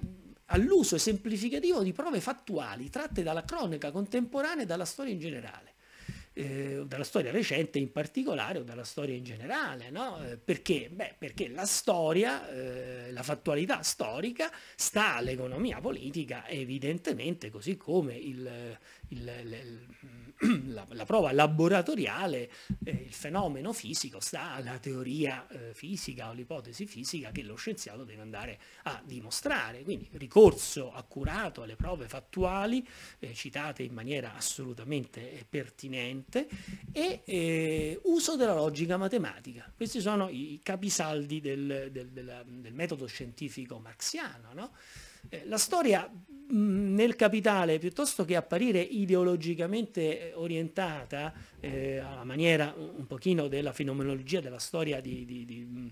all'uso esemplificativo di prove fattuali tratte dalla cronaca contemporanea e dalla storia in generale eh, dalla storia recente in particolare o dalla storia in generale, no? Eh, perché? Beh, perché la storia, eh, la fattualità storica sta all'economia politica evidentemente così come il, il, il, la, la, prova laboratoriale, eh, il fenomeno fisico sta alla teoria eh, fisica o l'ipotesi fisica che lo scienziato deve andare a dimostrare. Quindi ricorso accurato alle prove fattuali, eh, citate in maniera assolutamente eh, pertinente, e eh, uso della logica matematica. Questi sono i capisaldi del, del, della, del metodo scientifico marxiano. No? Eh, la storia mm, nel capitale, piuttosto che apparire ideologicamente eh, orientata eh, alla maniera un pochino della fenomenologia della storia di, di, di mm,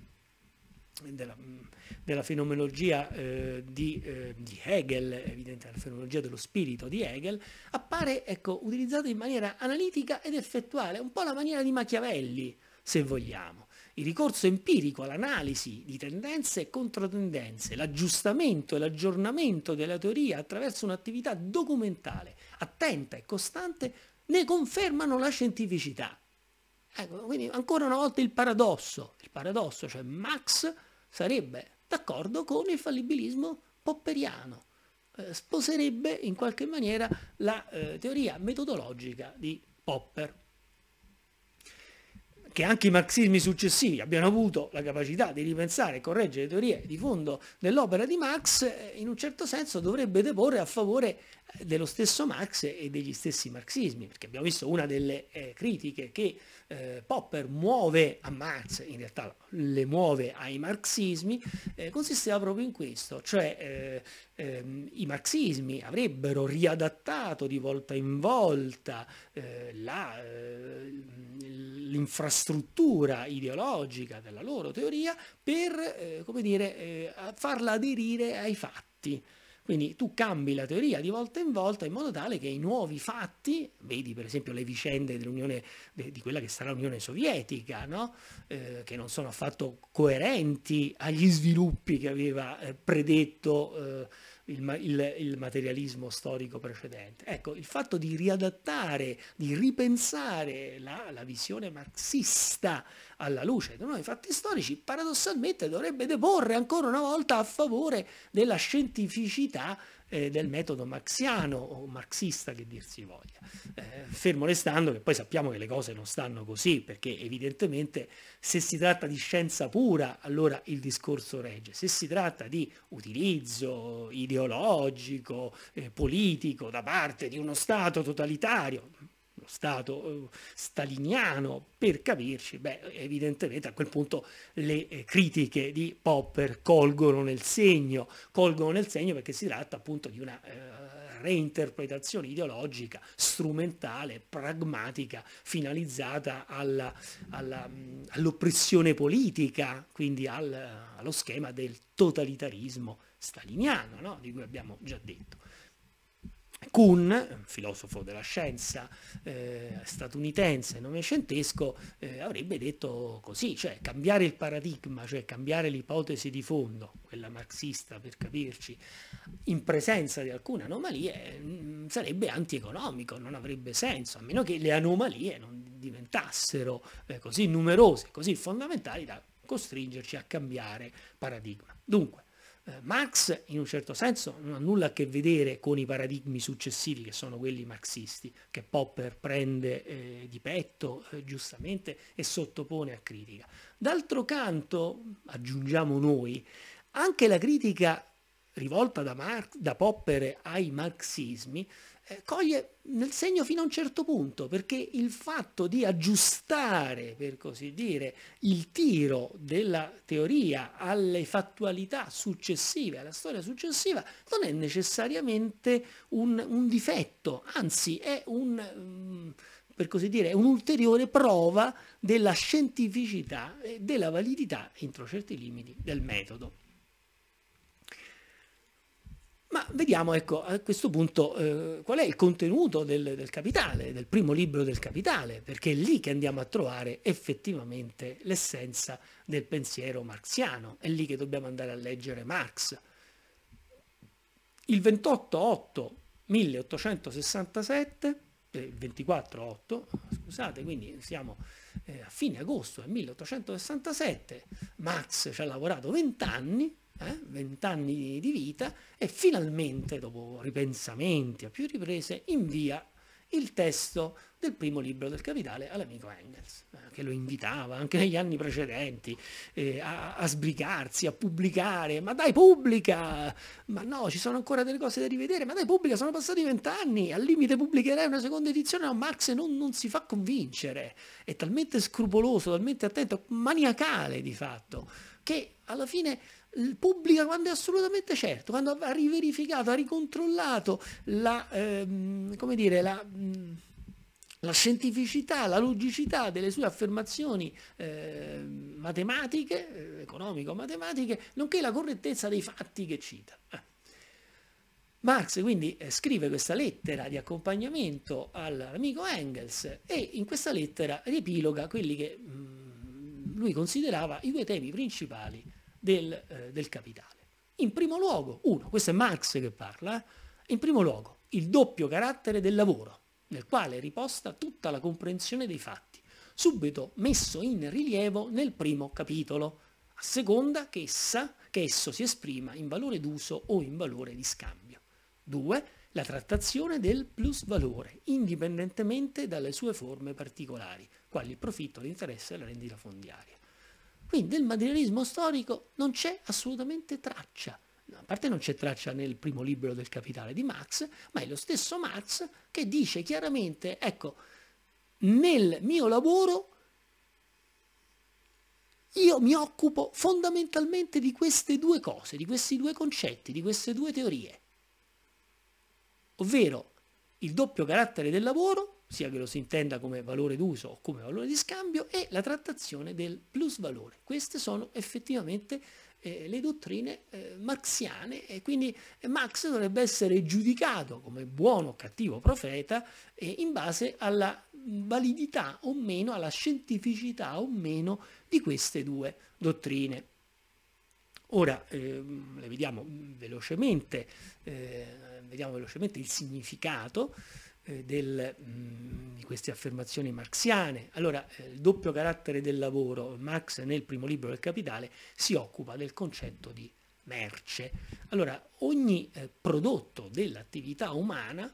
della, mm, della, fenomenologia eh, di, eh, di, Hegel, evidentemente la fenomenologia dello spirito di Hegel, appare ecco, utilizzata in maniera analitica ed effettuale, un po' la maniera di Machiavelli, se vogliamo il ricorso empirico all'analisi di tendenze e controtendenze, l'aggiustamento e l'aggiornamento della teoria attraverso un'attività documentale attenta e costante ne confermano la scientificità. Ecco, quindi ancora una volta il paradosso, il paradosso, cioè Max sarebbe d'accordo con il fallibilismo popperiano, eh, sposerebbe in qualche maniera la eh, teoria metodologica di Popper che anche i marxismi successivi abbiano avuto la capacità di ripensare e correggere le teorie di fondo dell'opera di Marx, eh, in un certo senso dovrebbe deporre a favore eh, dello stesso Marx e degli stessi marxismi, perché abbiamo visto una delle eh, critiche che eh, Popper muove a Marx, in realtà le muove ai marxismi, eh, consisteva proprio in questo, cioè eh, ehm, i marxismi avrebbero riadattato di volta in volta eh, eh, l'infrastruttura ideologica della loro teoria per, come dire, farla aderire ai fatti. Quindi tu cambi la teoria di volta in volta in modo tale che i nuovi fatti, vedi per esempio le vicende dell'Unione, di quella che sarà l'Unione Sovietica, no? eh, che non sono affatto coerenti agli sviluppi che aveva eh, predetto eh, il, il, il materialismo storico precedente. Ecco, il fatto di riadattare, di ripensare la, la visione marxista alla luce dei nuovi fatti storici, paradossalmente dovrebbe deporre ancora una volta a favore della scientificità eh, del metodo marxiano o marxista che dir si voglia. Eh, fermo restando che poi sappiamo che le cose non stanno così, perché evidentemente se si tratta di scienza pura, allora il discorso regge, se si tratta di utilizzo ideologico, eh, politico da parte di uno Stato totalitario, Stato eh, staliniano, per capirci, beh, evidentemente a quel punto le eh, critiche di Popper colgono nel segno, colgono nel segno perché si tratta appunto di una eh, reinterpretazione ideologica, strumentale, pragmatica, finalizzata alla, alla, mm, all'oppressione politica, quindi al, allo schema del totalitarismo staliniano, no? di cui abbiamo già detto. Kuhn, filosofo della scienza eh, statunitense novecentesco, eh, avrebbe detto così, cioè cambiare il paradigma, cioè cambiare l'ipotesi di fondo, quella marxista per capirci, in presenza di alcune anomalie mh, mm, sarebbe antieconomico, non avrebbe senso, a meno che le anomalie non diventassero eh, così numerose, così fondamentali da costringerci a cambiare paradigma. Dunque, eh, Marx in un certo senso non ha nulla a che vedere con i paradigmi successivi che sono quelli marxisti, che Popper prende eh, di petto eh, giustamente e sottopone a critica. D'altro canto, aggiungiamo noi, anche la critica rivolta da, Mar- da Popper ai marxismi eh, coglie nel segno fino a un certo punto, perché il fatto di aggiustare, per così dire, il tiro della teoria alle fattualità successive, alla storia successiva, non è necessariamente un, un difetto, anzi è un, mm, per così dire, un'ulteriore prova della scientificità e della validità, entro certi limiti, del metodo. Ma vediamo ecco, a questo punto eh, qual è il contenuto del, del, capitale, del primo libro del capitale, perché è lì che andiamo a trovare effettivamente l'essenza del pensiero marxiano, è lì che dobbiamo andare a leggere Marx. Il 28-8 1867, eh, 24-8, scusate, quindi siamo eh, a fine agosto del 1867, Marx ci ha lavorato 20 anni eh, vent'anni eh, di vita e finalmente, dopo ripensamenti a più riprese, invia il testo del primo libro del Capitale all'amico Engels, eh, che lo invitava anche negli anni precedenti eh, a, a, sbrigarsi, a pubblicare, ma dai pubblica, ma no, ci sono ancora delle cose da rivedere, ma dai pubblica, sono passati vent'anni, al limite pubblicherai una seconda edizione, ma no, Marx non, non, si fa convincere, è talmente scrupoloso, talmente attento, maniacale di fatto, che alla fine pubblica quando è assolutamente certo, quando ha riverificato, ha ricontrollato la, ehm, come dire, la... la scientificità, la logicità delle sue affermazioni ehm, eh, matematiche, economico-matematiche, nonché la correttezza dei fatti che cita. Eh. Marx quindi eh, scrive questa lettera di accompagnamento all'amico Engels e in questa lettera riepiloga quelli che mh, lui considerava i due temi principali del, eh, del capitale. In primo luogo, uno, questo è Marx che parla, eh, in primo luogo il doppio carattere del lavoro, nel quale è riposta tutta la comprensione dei fatti, subito messo in rilievo nel primo capitolo, a seconda che, essa, che esso si esprima in valore d'uso o in valore di scambio. Due, La trattazione del plus valore, indipendentemente dalle sue forme particolari, quali il profitto, l'interesse e la rendita fondiaria. Quindi del materialismo storico non c'è assolutamente traccia. A parte non c'è traccia nel primo libro del Capitale di Marx, ma è lo stesso Marx che dice chiaramente, ecco, nel mio lavoro io mi occupo fondamentalmente di queste due cose, di questi due concetti, di queste due teorie, ovvero il doppio carattere del lavoro sia che lo si intenda come valore d'uso o come valore di scambio, e la trattazione del plus valore. Queste sono effettivamente eh, le dottrine eh, marxiane e quindi Marx dovrebbe essere giudicato come buono o cattivo profeta eh, in base alla validità o meno, alla scientificità o meno di queste due dottrine. Ora ehm, vediamo velocemente, eh, vediamo velocemente il significato. Eh, del, mm, di queste affermazioni marxiane. Allora, eh, il doppio carattere del lavoro, Marx nel primo libro del Capitale si occupa del concetto di merce. Allora, ogni eh, prodotto dell'attività umana,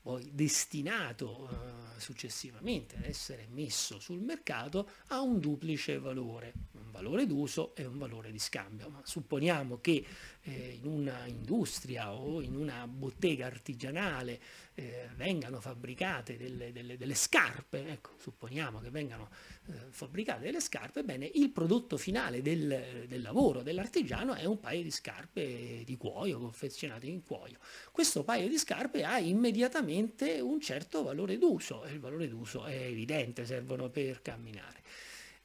poi destinato successivamente ad essere messo sul mercato, ha un duplice valore, un valore d'uso e un valore di scambio. Ma supponiamo che eh, in un'industria o in una bottega artigianale eh, vengano fabbricate delle, delle, delle scarpe, ecco, supponiamo che vengano eh, fabbricate delle scarpe, bene, il prodotto finale del, del lavoro dell'artigiano è un paio di scarpe di cuoio, confezionate in cuoio. Questo paio di scarpe ha immediatamente un certo valore d'uso e il valore d'uso è evidente, servono per camminare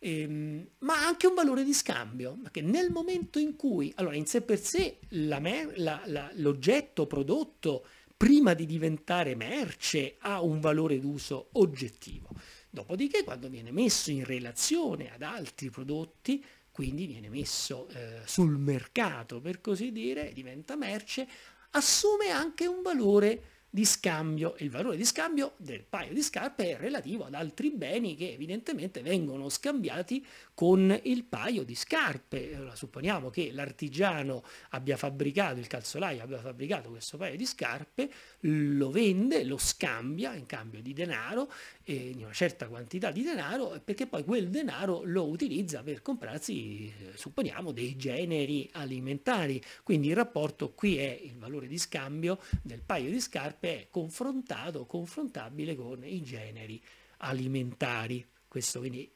ehm, ma anche un valore di scambio, perché nel momento in cui, allora in sé per sé la mer- la, la, l'oggetto prodotto prima di diventare merce ha un valore d'uso oggettivo, dopodiché quando viene messo in relazione ad altri prodotti, quindi viene messo eh, sul mercato per così dire, diventa merce, assume anche un valore di scambio il valore di scambio del paio di scarpe è relativo ad altri beni che evidentemente vengono scambiati con il paio di scarpe. Allora, supponiamo che l'artigiano abbia fabbricato, il calzolaio abbia fabbricato questo paio di scarpe, lo vende, lo scambia in cambio di denaro, eh, in una certa quantità di denaro, perché poi quel denaro lo utilizza per comprarsi, eh, supponiamo, dei generi alimentari. Quindi il rapporto qui è il valore di scambio del paio di scarpe è confrontato, confrontabile con i generi alimentari. Questo quindi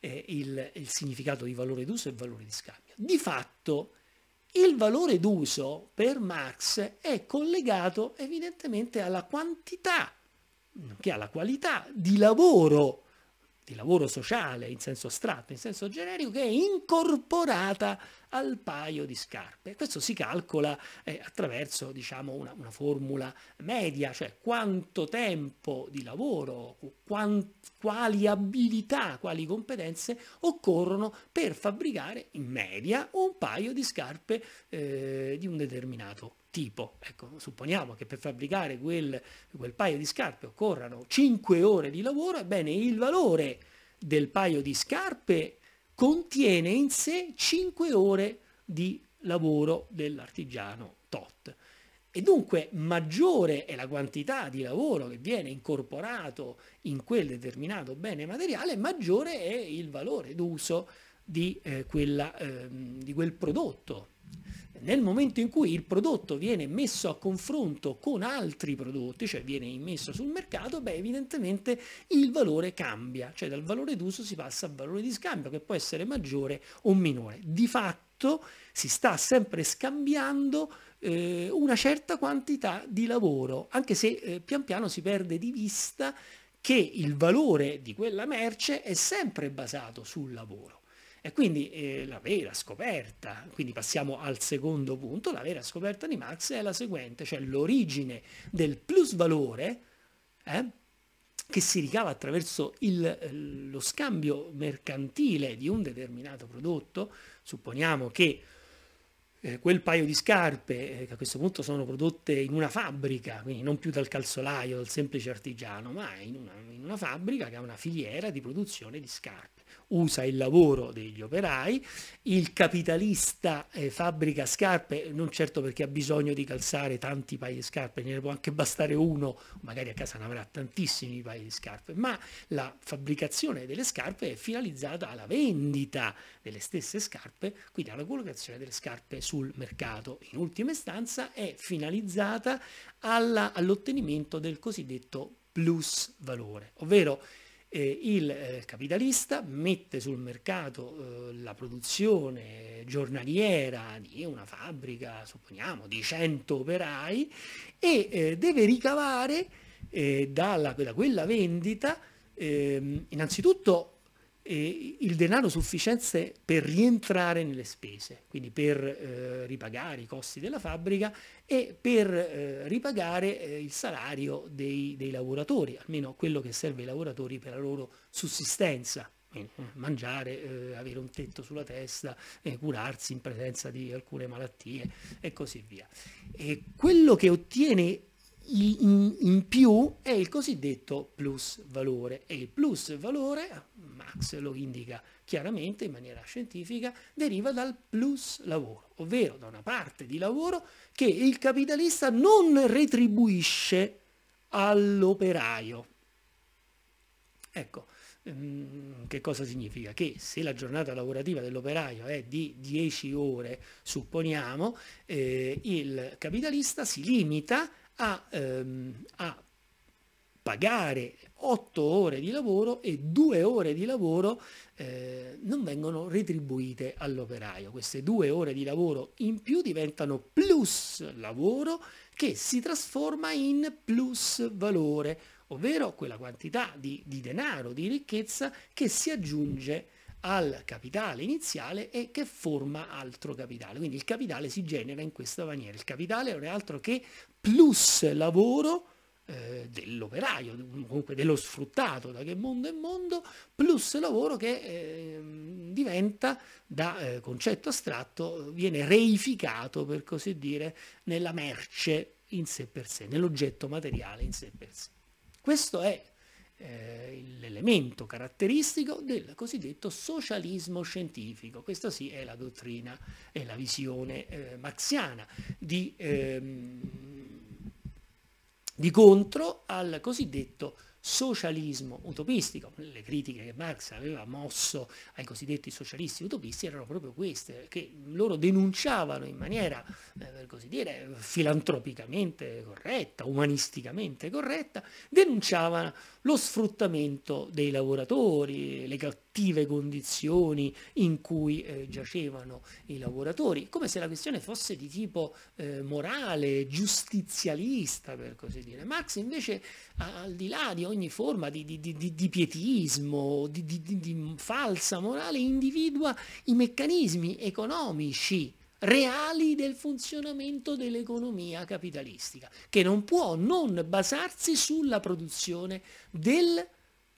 eh, il, il significato di valore d'uso e valore di scambio. Di fatto il valore d'uso per Marx è collegato evidentemente alla quantità, nonché alla qualità di lavoro, di lavoro sociale in senso astratto, in senso generico, che è incorporata al paio di scarpe. Questo si calcola eh, attraverso diciamo, una, una, formula media, cioè quanto tempo di lavoro, quant, quali abilità, quali competenze occorrono per fabbricare in media un paio di scarpe eh, di un determinato tipo. Ecco, supponiamo che per fabbricare quel, quel paio di scarpe occorrano 5 ore di lavoro, ebbene il valore del paio di scarpe contiene in sé 5 ore di lavoro dell'artigiano tot. E dunque maggiore è la quantità di lavoro che viene incorporato in quel determinato bene materiale, maggiore è il valore d'uso di, eh, quella, eh, di quel prodotto nel momento in cui il prodotto viene messo a confronto con altri prodotti, cioè viene immesso sul mercato, beh evidentemente il valore cambia, cioè dal valore d'uso si passa al valore di scambio che può essere maggiore o minore. Di fatto si sta sempre scambiando eh, una certa quantità di lavoro, anche se eh, pian piano si perde di vista che il valore di quella merce è sempre basato sul lavoro. E quindi eh, la vera scoperta, quindi passiamo al secondo punto, la vera scoperta di Marx è la seguente, cioè l'origine del plusvalore eh, che si ricava attraverso il, eh, lo scambio mercantile di un determinato prodotto, supponiamo che eh, quel paio di scarpe eh, che a questo punto sono prodotte in una fabbrica, quindi non più dal calzolaio, dal semplice artigiano, ma in una, in una fabbrica che ha una filiera di produzione di scarpe usa il lavoro degli operai, il capitalista eh, fabbrica scarpe, non certo perché ha bisogno di calzare tanti paio di scarpe, ne può anche bastare uno, magari a casa ne avrà tantissimi paio di scarpe, ma la fabbricazione delle scarpe è finalizzata alla vendita delle stesse scarpe, quindi alla collocazione delle scarpe sul mercato. In ultima istanza è finalizzata all'ottenimento del cosiddetto plus valore, ovvero eh, il capitalista mette sul mercato eh, la produzione giornaliera di una fabbrica, supponiamo, di 100 operai e eh, deve ricavare eh, dalla, da quella vendita ehm, innanzitutto eh, il denaro sufficiente per rientrare nelle spese, quindi per eh, ripagare i costi della fabbrica e per eh, ripagare eh, il salario dei, dei, lavoratori, almeno quello che serve ai lavoratori per la loro sussistenza eh, mangiare, eh, avere un tetto sulla testa, curarsi in presenza di alcune malattie e così via. E quello che ottiene in, in più è il cosiddetto plus valore e il plus valore, Max lo indica chiaramente in maniera scientifica, deriva dal plus lavoro, ovvero da una parte di lavoro che il capitalista non retribuisce all'operaio. Ecco, mm, che cosa significa? Che se la giornata lavorativa dell'operaio è di 10 ore, supponiamo, eh, il capitalista si limita a, ehm, a pagare 8 ore di lavoro e 2 ore di lavoro eh, non vengono retribuite all'operaio. Queste 2 ore di lavoro in più diventano plus lavoro che si trasforma in plus valore, ovvero quella quantità di, di denaro, di ricchezza che si aggiunge al capitale iniziale e che forma altro capitale. Quindi il capitale si genera in questa maniera. Il capitale non è altro che plus lavoro eh, dell'operaio, comunque dello sfruttato da che mondo è mondo, plus lavoro che eh, diventa da eh, concetto astratto, viene reificato per così dire nella merce in sé per sé, nell'oggetto materiale in sé per sé. Questo è eh, l'elemento caratteristico del cosiddetto socialismo scientifico. Questa sì è la dottrina, è la visione eh, marxiana di, ehm, di contro al cosiddetto socialismo utopistico. Le critiche che Marx aveva mosso ai cosiddetti socialisti utopisti erano proprio queste, che loro denunciavano in maniera, eh, per così dire, filantropicamente corretta, umanisticamente corretta, denunciavano lo sfruttamento dei lavoratori, le cattive cattive condizioni in cui eh, giacevano i lavoratori, come se la questione fosse di tipo eh, morale, giustizialista per così dire. Marx invece al di là di ogni forma di, di, di, di pietismo, di falsa morale, individua i meccanismi economici reali del funzionamento dell'economia capitalistica, che non può non basarsi sulla produzione del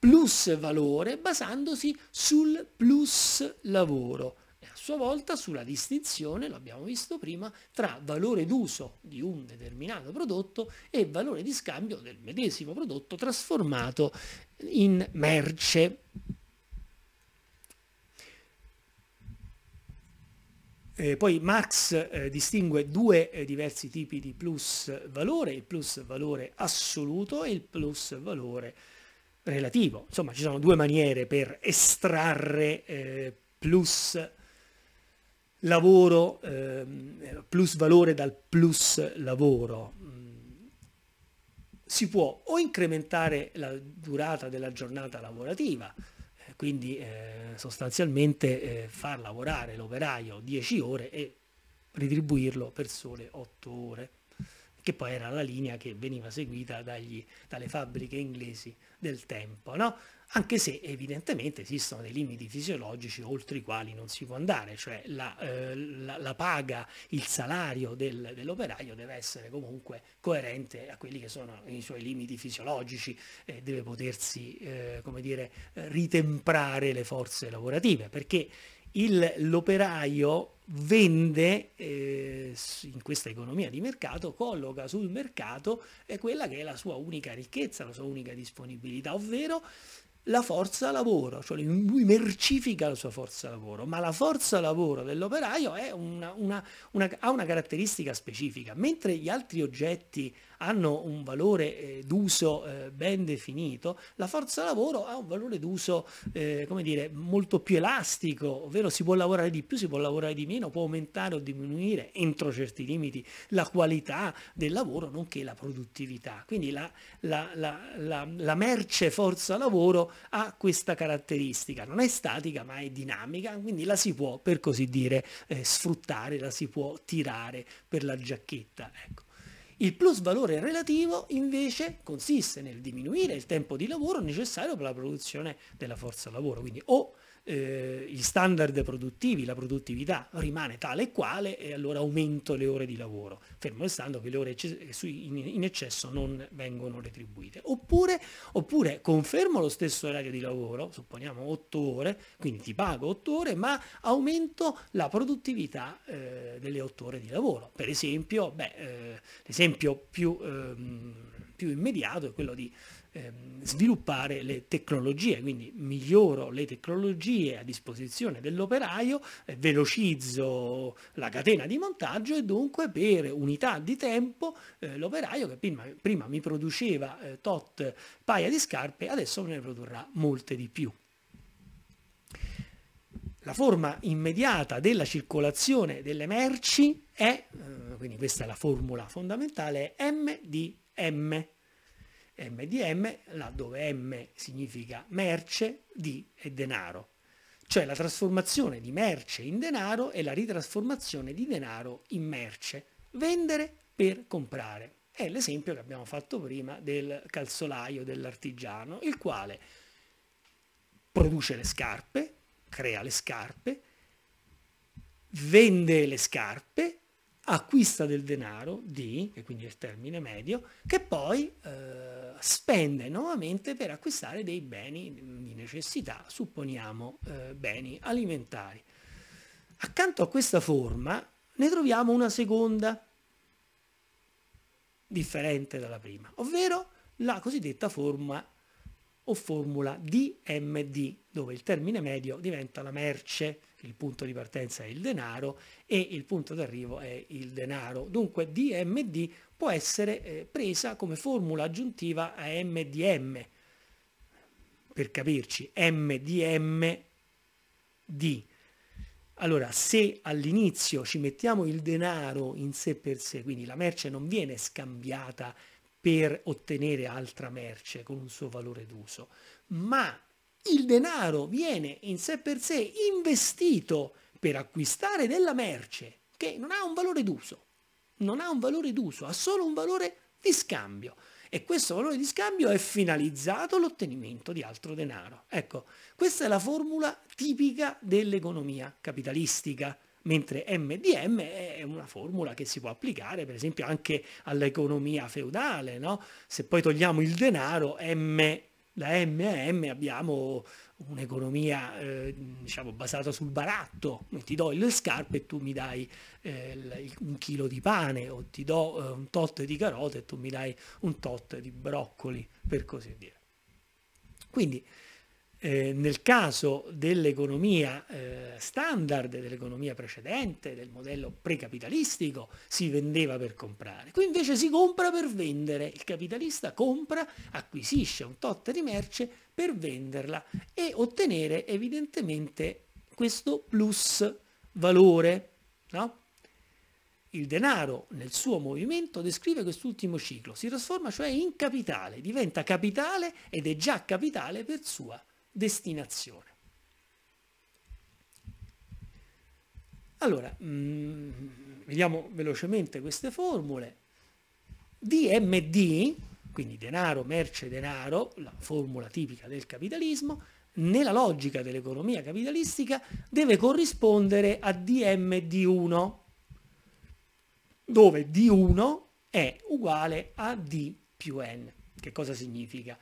plus valore basandosi sul plus lavoro e a sua volta sulla distinzione, l'abbiamo visto prima, tra valore d'uso di un determinato prodotto e valore di scambio del medesimo prodotto trasformato in merce. Eh, poi Marx eh, distingue due eh, diversi tipi di plus valore, il plus valore assoluto e il plus valore relativo. Insomma, ci sono due maniere per estrarre eh, plus lavoro, eh, plus valore dal plus lavoro. Mm. Si può o incrementare la durata della giornata lavorativa, eh, quindi eh, sostanzialmente eh, far lavorare l'operaio 10 ore e ritribuirlo per sole 8 ore che poi era la linea che veniva seguita dagli, dalle fabbriche inglesi del tempo, no? anche se evidentemente esistono dei limiti fisiologici oltre i quali non si può andare, cioè la, eh, la, la paga, il salario del, dell'operaio deve essere comunque coerente a quelli che sono i suoi limiti fisiologici, eh, deve potersi eh, dire, ritemprare le forze lavorative, perché il, l'operaio vende eh, in questa economia di mercato, colloca sul mercato quella che è la sua unica ricchezza, la sua unica disponibilità, ovvero la forza lavoro, cioè lui mercifica la sua forza lavoro, ma la forza lavoro dell'operaio una, una, una, ha una caratteristica specifica, mentre gli altri oggetti hanno un valore eh, d'uso eh, ben definito, la forza lavoro ha un valore d'uso eh, come molto più elastico, ovvero si può lavorare di più, si può lavorare di meno, può aumentare o diminuire entro certi limiti la qualità del lavoro nonché la produttività. Quindi la, la, la, la merce forza lavoro ha questa caratteristica, non è statica ma è dinamica, quindi la si può per così dire eh, sfruttare, la si può tirare per la giacchetta. Ecco. Il plus valore relativo invece consiste nel diminuire il tempo di lavoro necessario per la produzione della forza lavoro, quindi o eh, gli standard produttivi, la produttività rimane tale e quale e allora aumento le ore di lavoro, fermo restando che le ore in eccesso non vengono retribuite. Oppure, oppure confermo lo stesso orario di lavoro, supponiamo 8 ore, quindi ti pago 8 ore, ma aumento la produttività eh, delle 8 ore di lavoro. Per esempio, beh, eh, l'esempio più, ehm, più immediato è quello di Ehm, sviluppare le tecnologie, quindi miglioro le tecnologie a disposizione dell'operaio, eh, velocizzo la catena di montaggio e dunque per unità di tempo eh, l'operaio che prima, prima, mi produceva eh, tot paia di scarpe adesso ne produrrà molte di più. La forma immediata della circolazione delle merci è, eh, quindi questa è la formula fondamentale, M di M, MDM, laddove M significa merce, D è denaro, cioè la trasformazione di merce in denaro e la ritrasformazione di denaro in merce, vendere per comprare. È l'esempio che abbiamo fatto prima del calzolaio, dell'artigiano, il quale produce le scarpe, crea le scarpe, vende le scarpe acquista del denaro D, che quindi è il termine medio, che poi eh, spende nuovamente per acquistare dei beni di necessità, supponiamo eh, beni alimentari. Accanto a questa forma ne troviamo una seconda, differente dalla prima, ovvero la cosiddetta forma o formula DMD, dove il termine medio diventa la merce, il punto di partenza è il denaro e il punto d'arrivo è il denaro. Dunque DMD può essere eh, presa come formula aggiuntiva a MDM. Per capirci, MDMD. Allora, se all'inizio ci mettiamo il denaro in sé per sé, quindi la merce non viene scambiata per ottenere altra merce con un suo valore d'uso, ma il denaro viene in sé per sé investito per acquistare della merce che non ha un valore d'uso, non ha un valore d'uso, ha solo un valore di scambio e questo valore di scambio è finalizzato all'ottenimento di altro denaro. Ecco, questa è la formula tipica dell'economia capitalistica, mentre MDM è una formula che si può applicare per esempio anche all'economia feudale, no? se poi togliamo il denaro M da M a M abbiamo un'economia eh, diciamo basata sul baratto, ti do le scarpe e tu mi dai eh, un chilo di pane o ti do eh, un tot di carote e tu mi dai un tot di broccoli, per così dire. Quindi eh, nel caso dell'economia eh, standard, dell'economia precedente, del modello precapitalistico, si vendeva per comprare. Qui invece si compra per vendere. Il capitalista compra, acquisisce un tot di merce per venderla e ottenere evidentemente questo plus valore. No? Il denaro nel suo movimento descrive quest'ultimo ciclo, si trasforma cioè in capitale, diventa capitale ed è già capitale per sua destinazione. Allora, mh, mm, vediamo velocemente queste formule. DMD, quindi denaro, merce, denaro, la formula tipica del capitalismo, nella logica dell'economia capitalistica deve corrispondere a DMD1, dove D1 è uguale a D più N. Che cosa significa?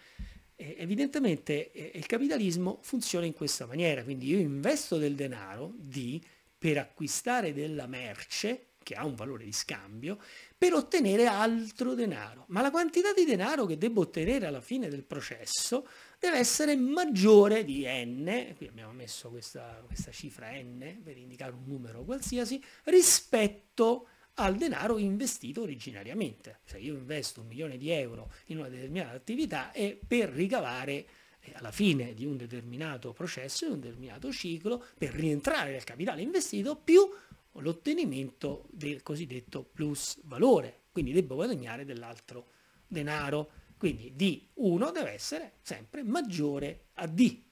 Eh, evidentemente eh, il capitalismo funziona in questa maniera, quindi io investo del denaro di, per acquistare della merce che ha un valore di scambio, per ottenere altro denaro. Ma la quantità di denaro che devo ottenere alla fine del processo deve essere maggiore di n, qui abbiamo messo questa, questa cifra n per indicare un numero qualsiasi, rispetto a al denaro investito originariamente. Cioè io investo un milione di euro in una determinata attività e per ricavare eh, alla fine di un determinato processo, di un determinato ciclo, per rientrare nel capitale investito, più l'ottenimento del cosiddetto plus valore, quindi devo guadagnare dell'altro denaro. Quindi D1 deve essere sempre maggiore a D.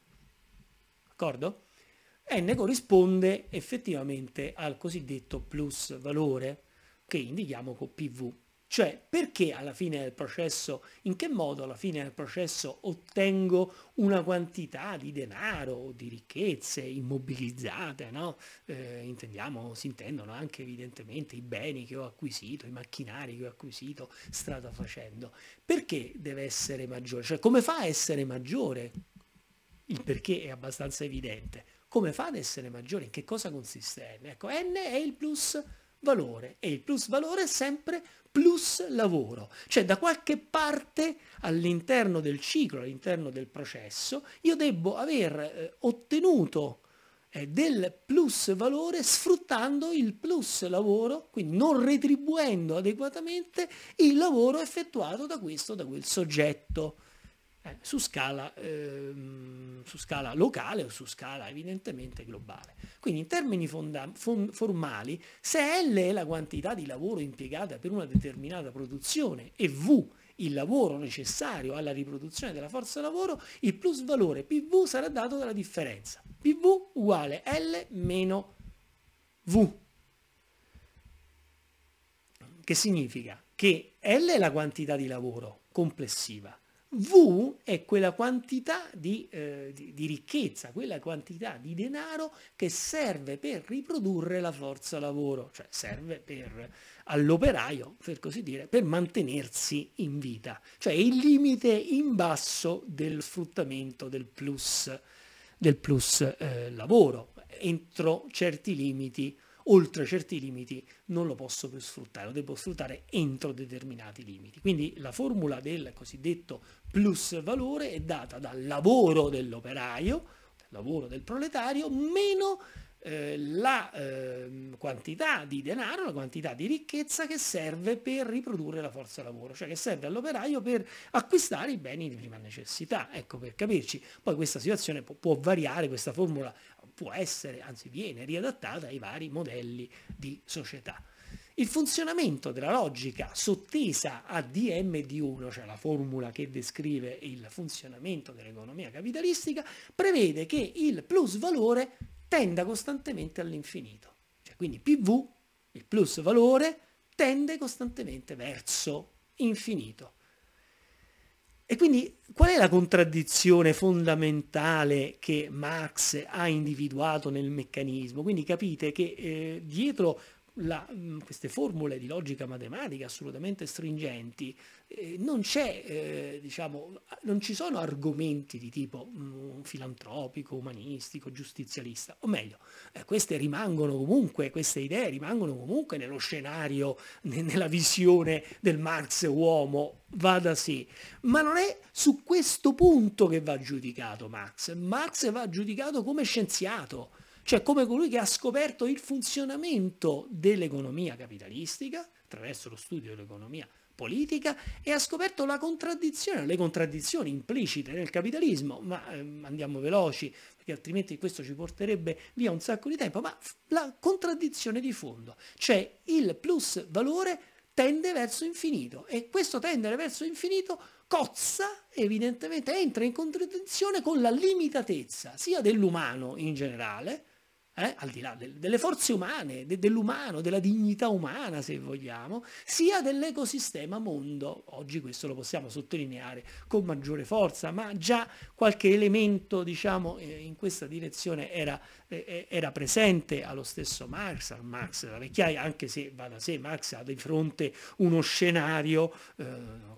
D'accordo? N corrisponde effettivamente al cosiddetto plus valore che indichiamo con PV. Cioè perché alla fine del processo, in che modo alla fine del processo ottengo una quantità di denaro o di ricchezze immobilizzate, no? eh, intendiamo, si intendono anche evidentemente i beni che ho acquisito, i macchinari che ho acquisito strada facendo. Perché deve essere maggiore? Cioè come fa a essere maggiore? Il perché è abbastanza evidente. Come fa ad essere maggiore? In che cosa consiste n? Ecco, n è il plus valore e il plus valore è sempre plus lavoro, cioè da qualche parte all'interno del ciclo, all'interno del processo, io debbo aver eh, ottenuto eh, del plus valore sfruttando il plus lavoro, quindi non retribuendo adeguatamente il lavoro effettuato da questo da quel soggetto. Eh, su, scala, ehm, su, scala, locale o su scala evidentemente globale. Quindi in termini formali, se L è la quantità di lavoro impiegata per una determinata produzione e V il lavoro necessario alla riproduzione della forza lavoro, il plus valore PV sarà dato dalla differenza. PV uguale L meno V. Che significa che L è la quantità di lavoro complessiva, V è quella quantità di, eh, di, di, ricchezza, quella quantità di denaro che serve per riprodurre la forza lavoro, cioè serve per, all'operaio, per così dire, per mantenersi in vita, cioè il limite in basso del sfruttamento del plus, del plus eh, lavoro, entro certi limiti oltre certi limiti non lo posso più sfruttare, lo devo sfruttare entro determinati limiti. Quindi la formula del cosiddetto plus valore è data dal lavoro dell'operaio, dal lavoro del proletario, meno eh, la eh, quantità di denaro, la quantità di ricchezza che serve per riprodurre la forza lavoro, cioè che serve all'operaio per acquistare i beni di prima necessità. Ecco per capirci. Poi questa situazione può, può variare, questa formula può essere, anzi viene riadattata ai vari modelli di società. Il funzionamento della logica sottesa a DMD1, cioè la formula che descrive il funzionamento dell'economia capitalistica, prevede che il plus valore tenda costantemente all'infinito. Cioè, quindi PV, il plus valore, tende costantemente verso infinito. E quindi qual è la contraddizione fondamentale che Marx ha individuato nel meccanismo? Quindi capite che eh, dietro la, mm, queste formule di logica matematica assolutamente stringenti, eh, non, eh, diciamo, non, ci sono argomenti di tipo mh, mm, filantropico, umanistico, giustizialista, o meglio, eh, queste rimangono comunque, queste idee rimangono comunque nello scenario, ne, nella visione del Marx uomo, vada sì, ma non è su questo punto che va giudicato Marx, Marx va giudicato come scienziato, cioè come colui che ha scoperto il funzionamento dell'economia capitalistica attraverso lo studio dell'economia politica e ha scoperto la contraddizione, le contraddizioni implicite nel capitalismo, ma ehm, andiamo veloci perché altrimenti questo ci porterebbe via un sacco di tempo, ma la contraddizione di fondo, cioè il plus valore tende verso infinito e questo tendere verso infinito cozza, evidentemente entra in contraddizione con la limitatezza sia dell'umano in generale, eh, al di là del, delle forze umane, de, dell'umano, della dignità umana se vogliamo, sia dell'ecosistema mondo. Oggi questo lo possiamo sottolineare con maggiore forza, ma già qualche elemento diciamo, eh, in questa direzione era, eh, eh era, presente allo stesso Marx, al Marx della vecchiaia, anche se va da sé Marx ha di fronte uno scenario eh,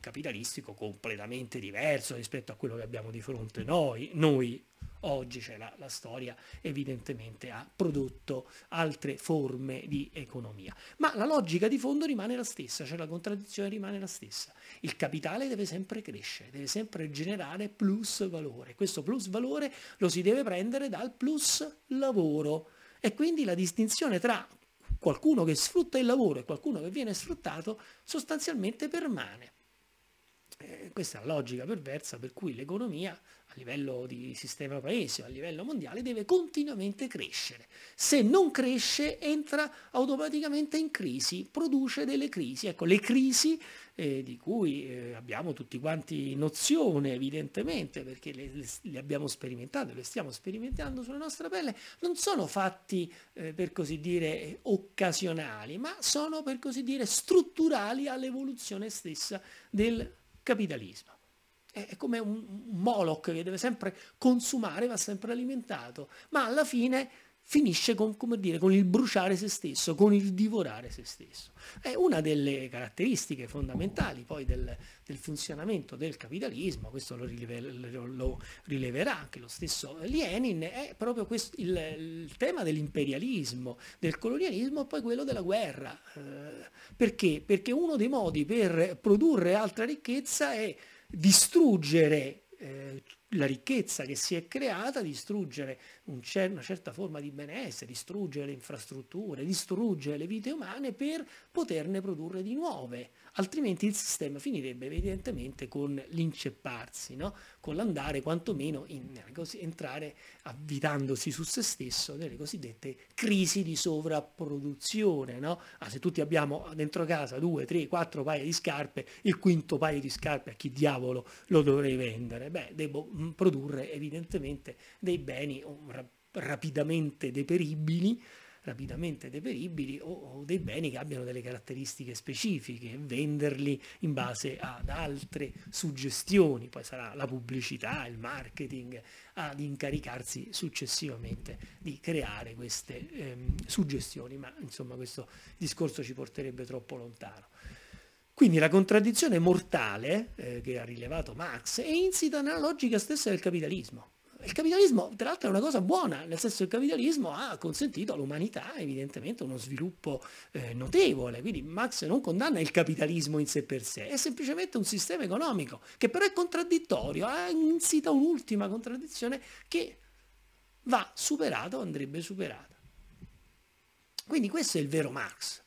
capitalistico completamente diverso rispetto a quello che abbiamo di fronte noi, noi Oggi cioè, la, la storia evidentemente ha prodotto altre forme di economia, ma la logica di fondo rimane la stessa, cioè la contraddizione rimane la stessa. Il capitale deve sempre crescere, deve sempre generare plus valore. Questo plus valore lo si deve prendere dal plus lavoro. E quindi la distinzione tra qualcuno che sfrutta il lavoro e qualcuno che viene sfruttato sostanzialmente permane. Eh, questa è la logica perversa per cui l'economia livello di sistema paese, o a livello mondiale, deve continuamente crescere. Se non cresce entra automaticamente in crisi, produce delle crisi. Ecco, le crisi eh, di cui eh, abbiamo tutti quanti nozione evidentemente, perché le, le, le, abbiamo sperimentate, le stiamo sperimentando sulla nostra pelle, non sono fatti eh, per così dire occasionali, ma sono per così dire strutturali all'evoluzione stessa del capitalismo. È, come un Moloch che deve sempre consumare, va sempre alimentato, ma alla fine finisce con, dire, con il bruciare se stesso, con il divorare se stesso. È una delle caratteristiche fondamentali poi del, del funzionamento del capitalismo, questo lo, rileve, lo, rileverà anche lo stesso Lenin, è proprio questo, il, il, tema dell'imperialismo, del colonialismo e poi quello della guerra. Eh, perché? Perché uno dei modi per produrre altra ricchezza è distruggere eh, la ricchezza che si è creata, distruggere un cer- una certa forma di benessere, distruggere le infrastrutture, distruggere le vite umane per poterne produrre di nuove, altrimenti il sistema finirebbe evidentemente con l'incepparsi, no? con l'andare quantomeno in, così, entrare avvitandosi su se stesso nelle cosiddette crisi di sovrapproduzione. No? Ah, se tutti abbiamo dentro casa due, tre, quattro paia di scarpe, il quinto paio di scarpe a chi diavolo lo dovrei vendere? Beh, devo mm, produrre evidentemente dei beni, un rapidamente deperibili, rapidamente deperibili o, o, dei beni che abbiano delle caratteristiche specifiche e venderli in base ad altre suggestioni, poi sarà la pubblicità, il marketing ad incaricarsi successivamente di creare queste ehm, suggestioni, ma insomma questo discorso ci porterebbe troppo lontano. Quindi la contraddizione mortale eh, che ha rilevato Marx è insita nella logica stessa del capitalismo il capitalismo, tra l'altro, è una cosa buona, nel senso che il capitalismo ha consentito all'umanità evidentemente uno sviluppo eh, notevole, quindi Marx non condanna il capitalismo in sé per sé, è semplicemente un sistema economico che però è contraddittorio, ha insita un'ultima contraddizione che va superato o andrebbe superata. Quindi questo è il vero Marx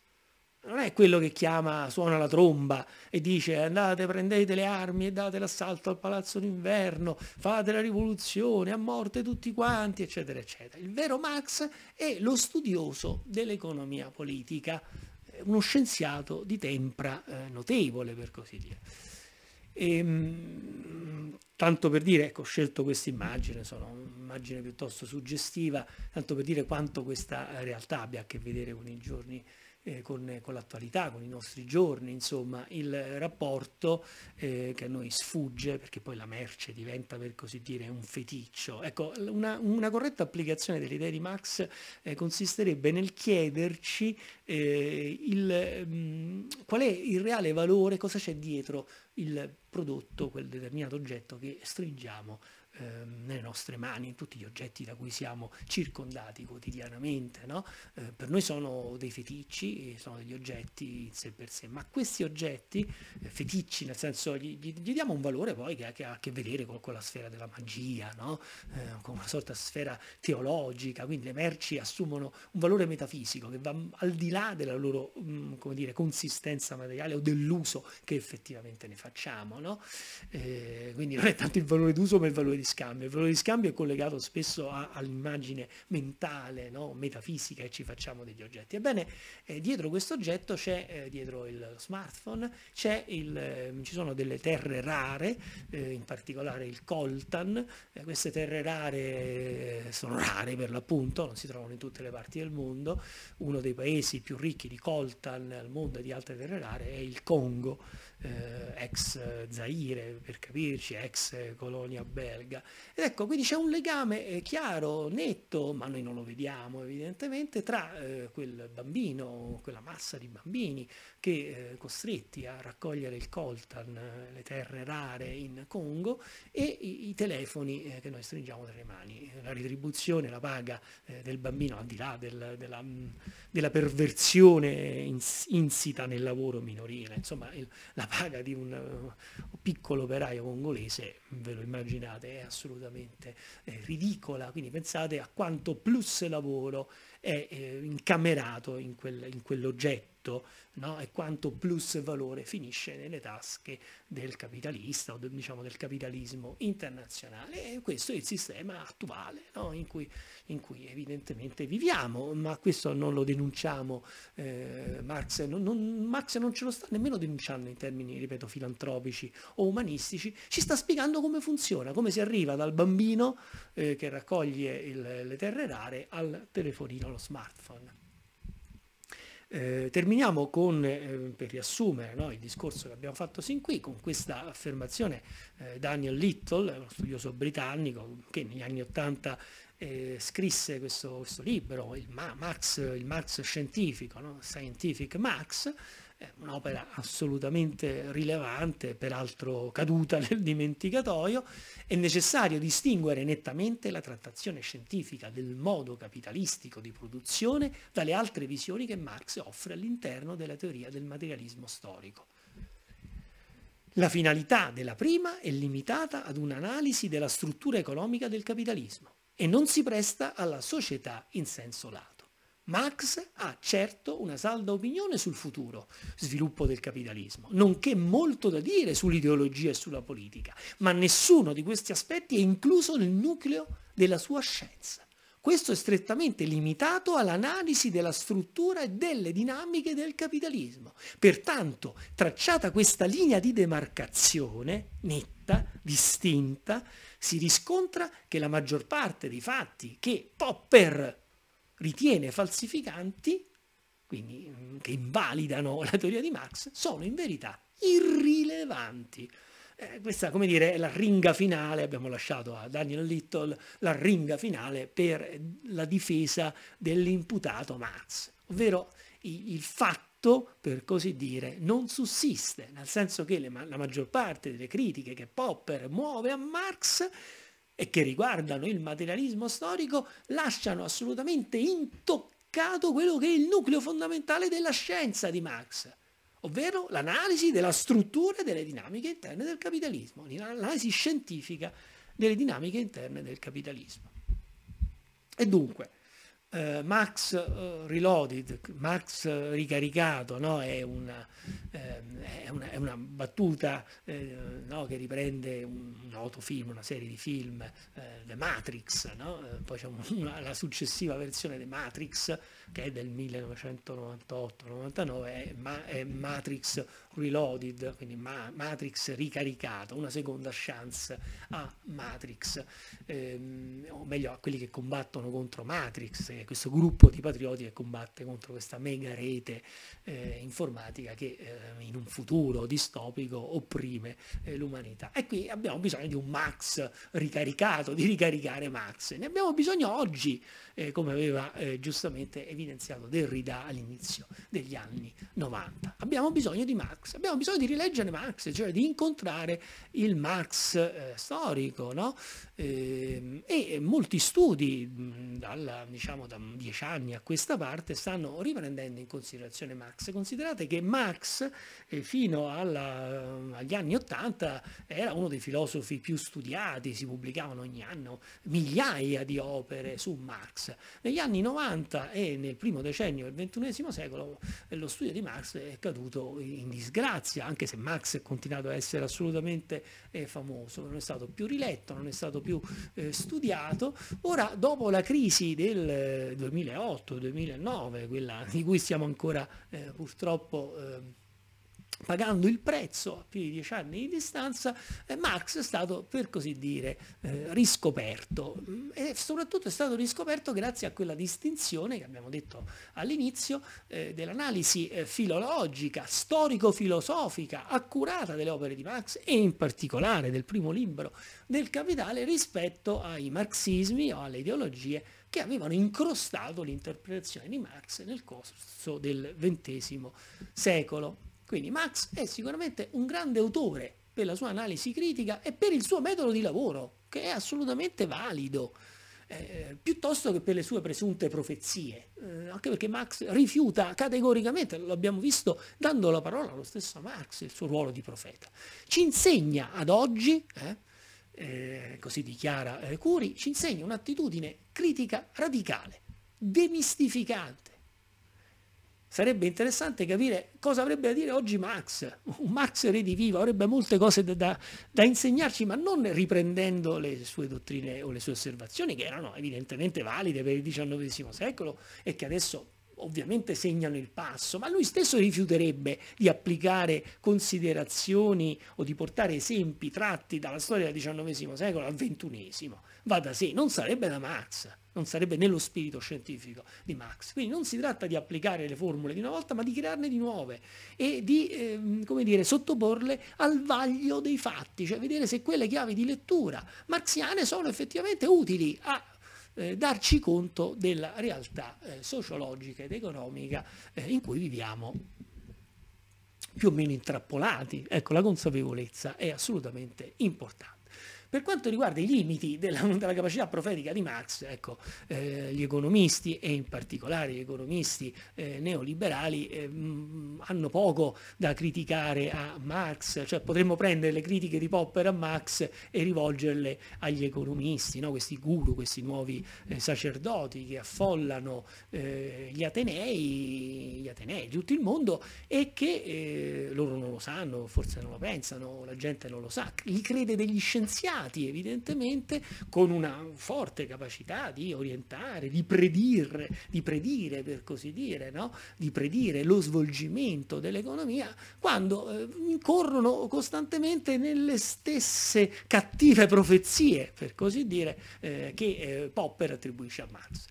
non è quello che chiama, suona la tromba e dice andate, prendete le armi e date l'assalto al palazzo d'inverno, fate la rivoluzione, a morte tutti quanti, eccetera, eccetera. Il vero Marx è lo studioso dell'economia politica, uno scienziato di tempra eh, notevole, per così dire. E, ehm, tanto per dire, ecco, ho scelto questa immagine, sono un'immagine piuttosto suggestiva, tanto per dire quanto questa realtà abbia a che vedere con i giorni eh, con, con l'attualità, con i nostri giorni, insomma il rapporto eh, che a noi sfugge perché poi la merce diventa per così dire un feticcio. Ecco, una, una corretta applicazione delle idee di Max eh, consisterebbe nel chiederci eh, il, mh, mm, qual è il reale valore, cosa c'è dietro il prodotto, quel determinato oggetto che stringiamo Ehm, nelle nostre mani, in tutti gli oggetti da cui siamo circondati quotidianamente. No? Eh, per noi sono dei feticci, sono degli oggetti in sé per sé, ma questi oggetti, eh, feticci nel senso, gli, gli, gli, diamo un valore poi che, che ha a che vedere con, con, la sfera della magia, no? Eh, con una sorta di sfera teologica, quindi le merci assumono un valore metafisico che va al di là della loro mh, mm, come dire, consistenza materiale o dell'uso che effettivamente ne facciamo. No? Eh, quindi non è tanto il valore d'uso ma il valore di scambio. Il valore di scambio è collegato spesso all'immagine mentale, no? metafisica che ci facciamo degli oggetti. Ebbene, eh, dietro questo oggetto c'è, eh, dietro il smartphone, c'è il, eh, ci sono delle terre rare, eh, in particolare il coltan. Eh, queste terre rare eh, sono rare per l'appunto, non si trovano in tutte le parti del mondo. Uno dei paesi più ricchi di coltan al mondo e di altre terre rare è il Congo eh, ex Zaire per capirci, ex colonia belga. Ed ecco, quindi c'è un legame eh, chiaro, netto, ma noi non lo vediamo evidentemente, tra eh, quel bambino, quella massa di bambini che eh, costretti a raccogliere il coltan, eh, le terre rare in Congo e i, i telefoni eh, che noi stringiamo tra le mani. La ritribuzione, la paga eh, del bambino al di là del, della, mm, della, perversione insita nel lavoro minorile, insomma il, la paga di un, un eh, piccolo operaio congolese, mm, ve lo immaginate, è assolutamente eh, ridicola, quindi pensate a quanto plus lavoro è incamerato in, quel, in quell'oggetto profitto no? e quanto plus valore finisce nelle tasche del capitalista o del, diciamo, del capitalismo internazionale e questo è il sistema attuale no? in, cui, in, cui, evidentemente viviamo, ma questo non lo denunciamo, eh, Marx, non, non, Marx non ce lo sta nemmeno denunciando in termini, ripeto, filantropici o umanistici, ci sta spiegando come funziona, come si arriva dal bambino eh, che raccoglie il, le terre rare al telefonino, allo smartphone. Eh, terminiamo con, eh, per riassumere no, il discorso che abbiamo fatto sin qui, con questa affermazione eh, Daniel Little, uno studioso britannico che negli anni Ottanta eh, scrisse questo, questo, libro, il Ma Marx, il Marx scientifico, no? Scientific Marx, un'opera assolutamente rilevante, peraltro caduta nel dimenticatoio, è necessario distinguere nettamente la trattazione scientifica del modo capitalistico di produzione dalle altre visioni che Marx offre all'interno della teoria del materialismo storico. La finalità della prima è limitata ad un'analisi della struttura economica del capitalismo e non si presta alla società in senso lato. Marx ha certo una salda opinione sul futuro sviluppo del capitalismo, nonché molto da dire sull'ideologia e sulla politica, ma nessuno di questi aspetti è incluso nel nucleo della sua scienza. Questo è strettamente limitato all'analisi della struttura e delle dinamiche del capitalismo. Pertanto, tracciata questa linea di demarcazione netta, distinta, si riscontra che la maggior parte dei fatti che Popper ritiene falsificanti, quindi mm, che invalidano la teoria di Marx, sono in verità irrilevanti. Eh, questa, come dire, è la ringa finale, abbiamo lasciato a Daniel Little la ringa finale per la difesa dell'imputato Marx, ovvero il fatto per così dire, non sussiste, nel senso che le, la maggior parte delle critiche che Popper muove a Marx e che riguardano il materialismo storico lasciano assolutamente intoccato quello che è il nucleo fondamentale della scienza di Marx, ovvero l'analisi della struttura e delle dinamiche interne del capitalismo, l'analisi scientifica delle dinamiche interne del capitalismo. E dunque, eh, Max eh, Reloaded, Max ricaricato, no? è, una, eh, è, una, è, una, battuta eh, no? che riprende un, un noto film, una serie di film, eh, The Matrix, no? Eh, poi c'è una, la successiva versione The Matrix che è del 1998-99, ma è Matrix Reloaded, quindi ma Matrix ricaricato, una seconda chance a Matrix, ehm, o meglio a quelli che combattono contro Matrix, questo gruppo di patrioti che combatte contro questa mega rete eh, informatica che eh, in un futuro distopico opprime eh, l'umanità. E qui abbiamo bisogno di un Max ricaricato, di ricaricare Max. Ne abbiamo bisogno oggi, eh, come aveva eh, giustamente evidenziato evidenziato Derrida all'inizio degli anni 90. Abbiamo bisogno di Marx, abbiamo bisogno di rileggere Marx, cioè di incontrare il Marx eh, storico, no? e, ehm, e molti studi, mh, diciamo da dieci anni a questa parte, stanno riprendendo in considerazione Marx. Considerate che Marx eh, fino alla, eh, agli anni 80 era uno dei filosofi più studiati, si pubblicavano ogni anno migliaia di opere su Marx. Negli anni 90 e nei del primo decennio del XXI secolo lo studio di Marx è caduto in disgrazia, anche se Marx è continuato a essere assolutamente eh, famoso, non è stato più riletto, non è stato più eh, studiato. Ora, dopo la crisi del 2008-2009, eh, quella di cui siamo ancora eh, purtroppo... Ehm, pagando il prezzo a più di dieci anni di distanza, eh, Marx è stato, per così dire, eh, riscoperto mm, e soprattutto è stato riscoperto grazie a quella distinzione che abbiamo detto all'inizio eh, dell'analisi eh, filologica, storico-filosofica, accurata delle opere di Marx e in particolare del primo libro del Capitale rispetto ai marxismi o alle ideologie che avevano incrostato l'interpretazione di Marx nel corso del XX secolo. Quindi Max è sicuramente un grande autore per la sua analisi critica e per il suo metodo di lavoro, che è assolutamente valido, eh, piuttosto che per le sue presunte profezie, eh, anche perché Max rifiuta categoricamente, lo abbiamo visto dando la parola allo stesso Marx, il suo ruolo di profeta. Ci insegna ad oggi, eh, eh così dichiara eh, Curi, ci insegna un'attitudine critica radicale, demistificante sarebbe interessante capire cosa avrebbe da dire oggi Marx, un Marx redivivo, avrebbe molte cose da, da, da, insegnarci, ma non riprendendo le sue dottrine o le sue osservazioni, che erano evidentemente valide per il XIX secolo e che adesso ovviamente segnano il passo, ma lui stesso rifiuterebbe di applicare considerazioni o di portare esempi tratti dalla storia del XIX secolo al XXI. Va da sé, non sarebbe da Marx, non sarebbe nello spirito scientifico di Marx. Quindi non si tratta di applicare le formule di una volta, ma di crearne di nuove e di eh, dire, sottoporle al vaglio dei fatti, cioè vedere se quelle chiavi di lettura marxiane sono effettivamente utili a eh, darci conto della realtà eh, sociologica ed economica eh, in cui viviamo più o meno intrappolati. Ecco, la consapevolezza è assolutamente importante. Per quanto riguarda i limiti della, della capacità profetica di Marx, ecco, eh, gli economisti e in particolare gli economisti eh, neoliberali eh, mm, hanno poco da criticare a Marx, cioè potremmo prendere le critiche di Popper a Marx e rivolgerle agli economisti, no? questi guru, questi nuovi eh, sacerdoti che affollano eh, gli Atenei, gli Atenei di tutto il mondo e che eh, loro non lo sanno, forse non lo pensano, la gente non lo sa, gli crede degli scienziati formati evidentemente con una forte capacità di orientare, di predire, di predire per così dire, no? di predire lo svolgimento dell'economia quando eh, incorrono costantemente nelle stesse cattive profezie, per così dire, eh, che eh, Popper attribuisce a Marx.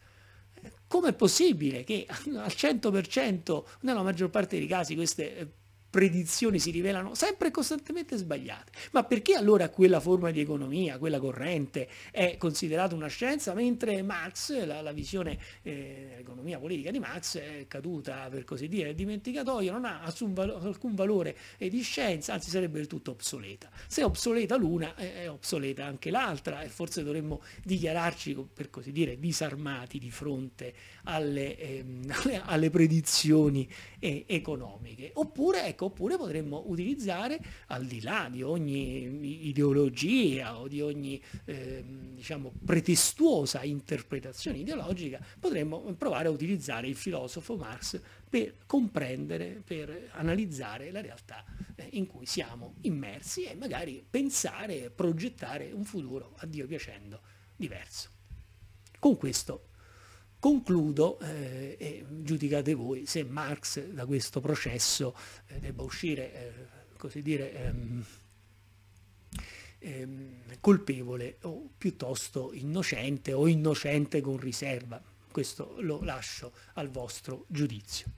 Eh, com'è possibile che al 100%, nella maggior parte dei casi, queste eh, predizioni si rivelano sempre e costantemente sbagliate. Ma perché allora quella forma di economia, quella corrente, è considerata una scienza, mentre Marx, la, la visione eh, economia politica di Marx è caduta, per così dire, è dimenticatoio, non ha alcun, valo, alcun valore eh, di scienza, anzi sarebbe del tutto obsoleta. Se è obsoleta l'una, è obsoleta anche l'altra e forse dovremmo dichiararci, per così dire, disarmati di fronte alle, ehm, alle predizioni e economiche. Oppure, ecco, oppure potremmo utilizzare, al di là di ogni ideologia o di ogni eh, diciamo, pretestuosa interpretazione ideologica, potremmo provare a utilizzare il filosofo Marx per comprendere, per analizzare la realtà eh, in cui siamo immersi e magari pensare e progettare un futuro, a Dio piacendo, diverso. Con questo Concludo eh, e giudicate voi se Marx da questo processo eh, debba uscire, eh, così dire, ehm, ehm, colpevole o piuttosto innocente o innocente con riserva. Questo lo lascio al vostro giudizio.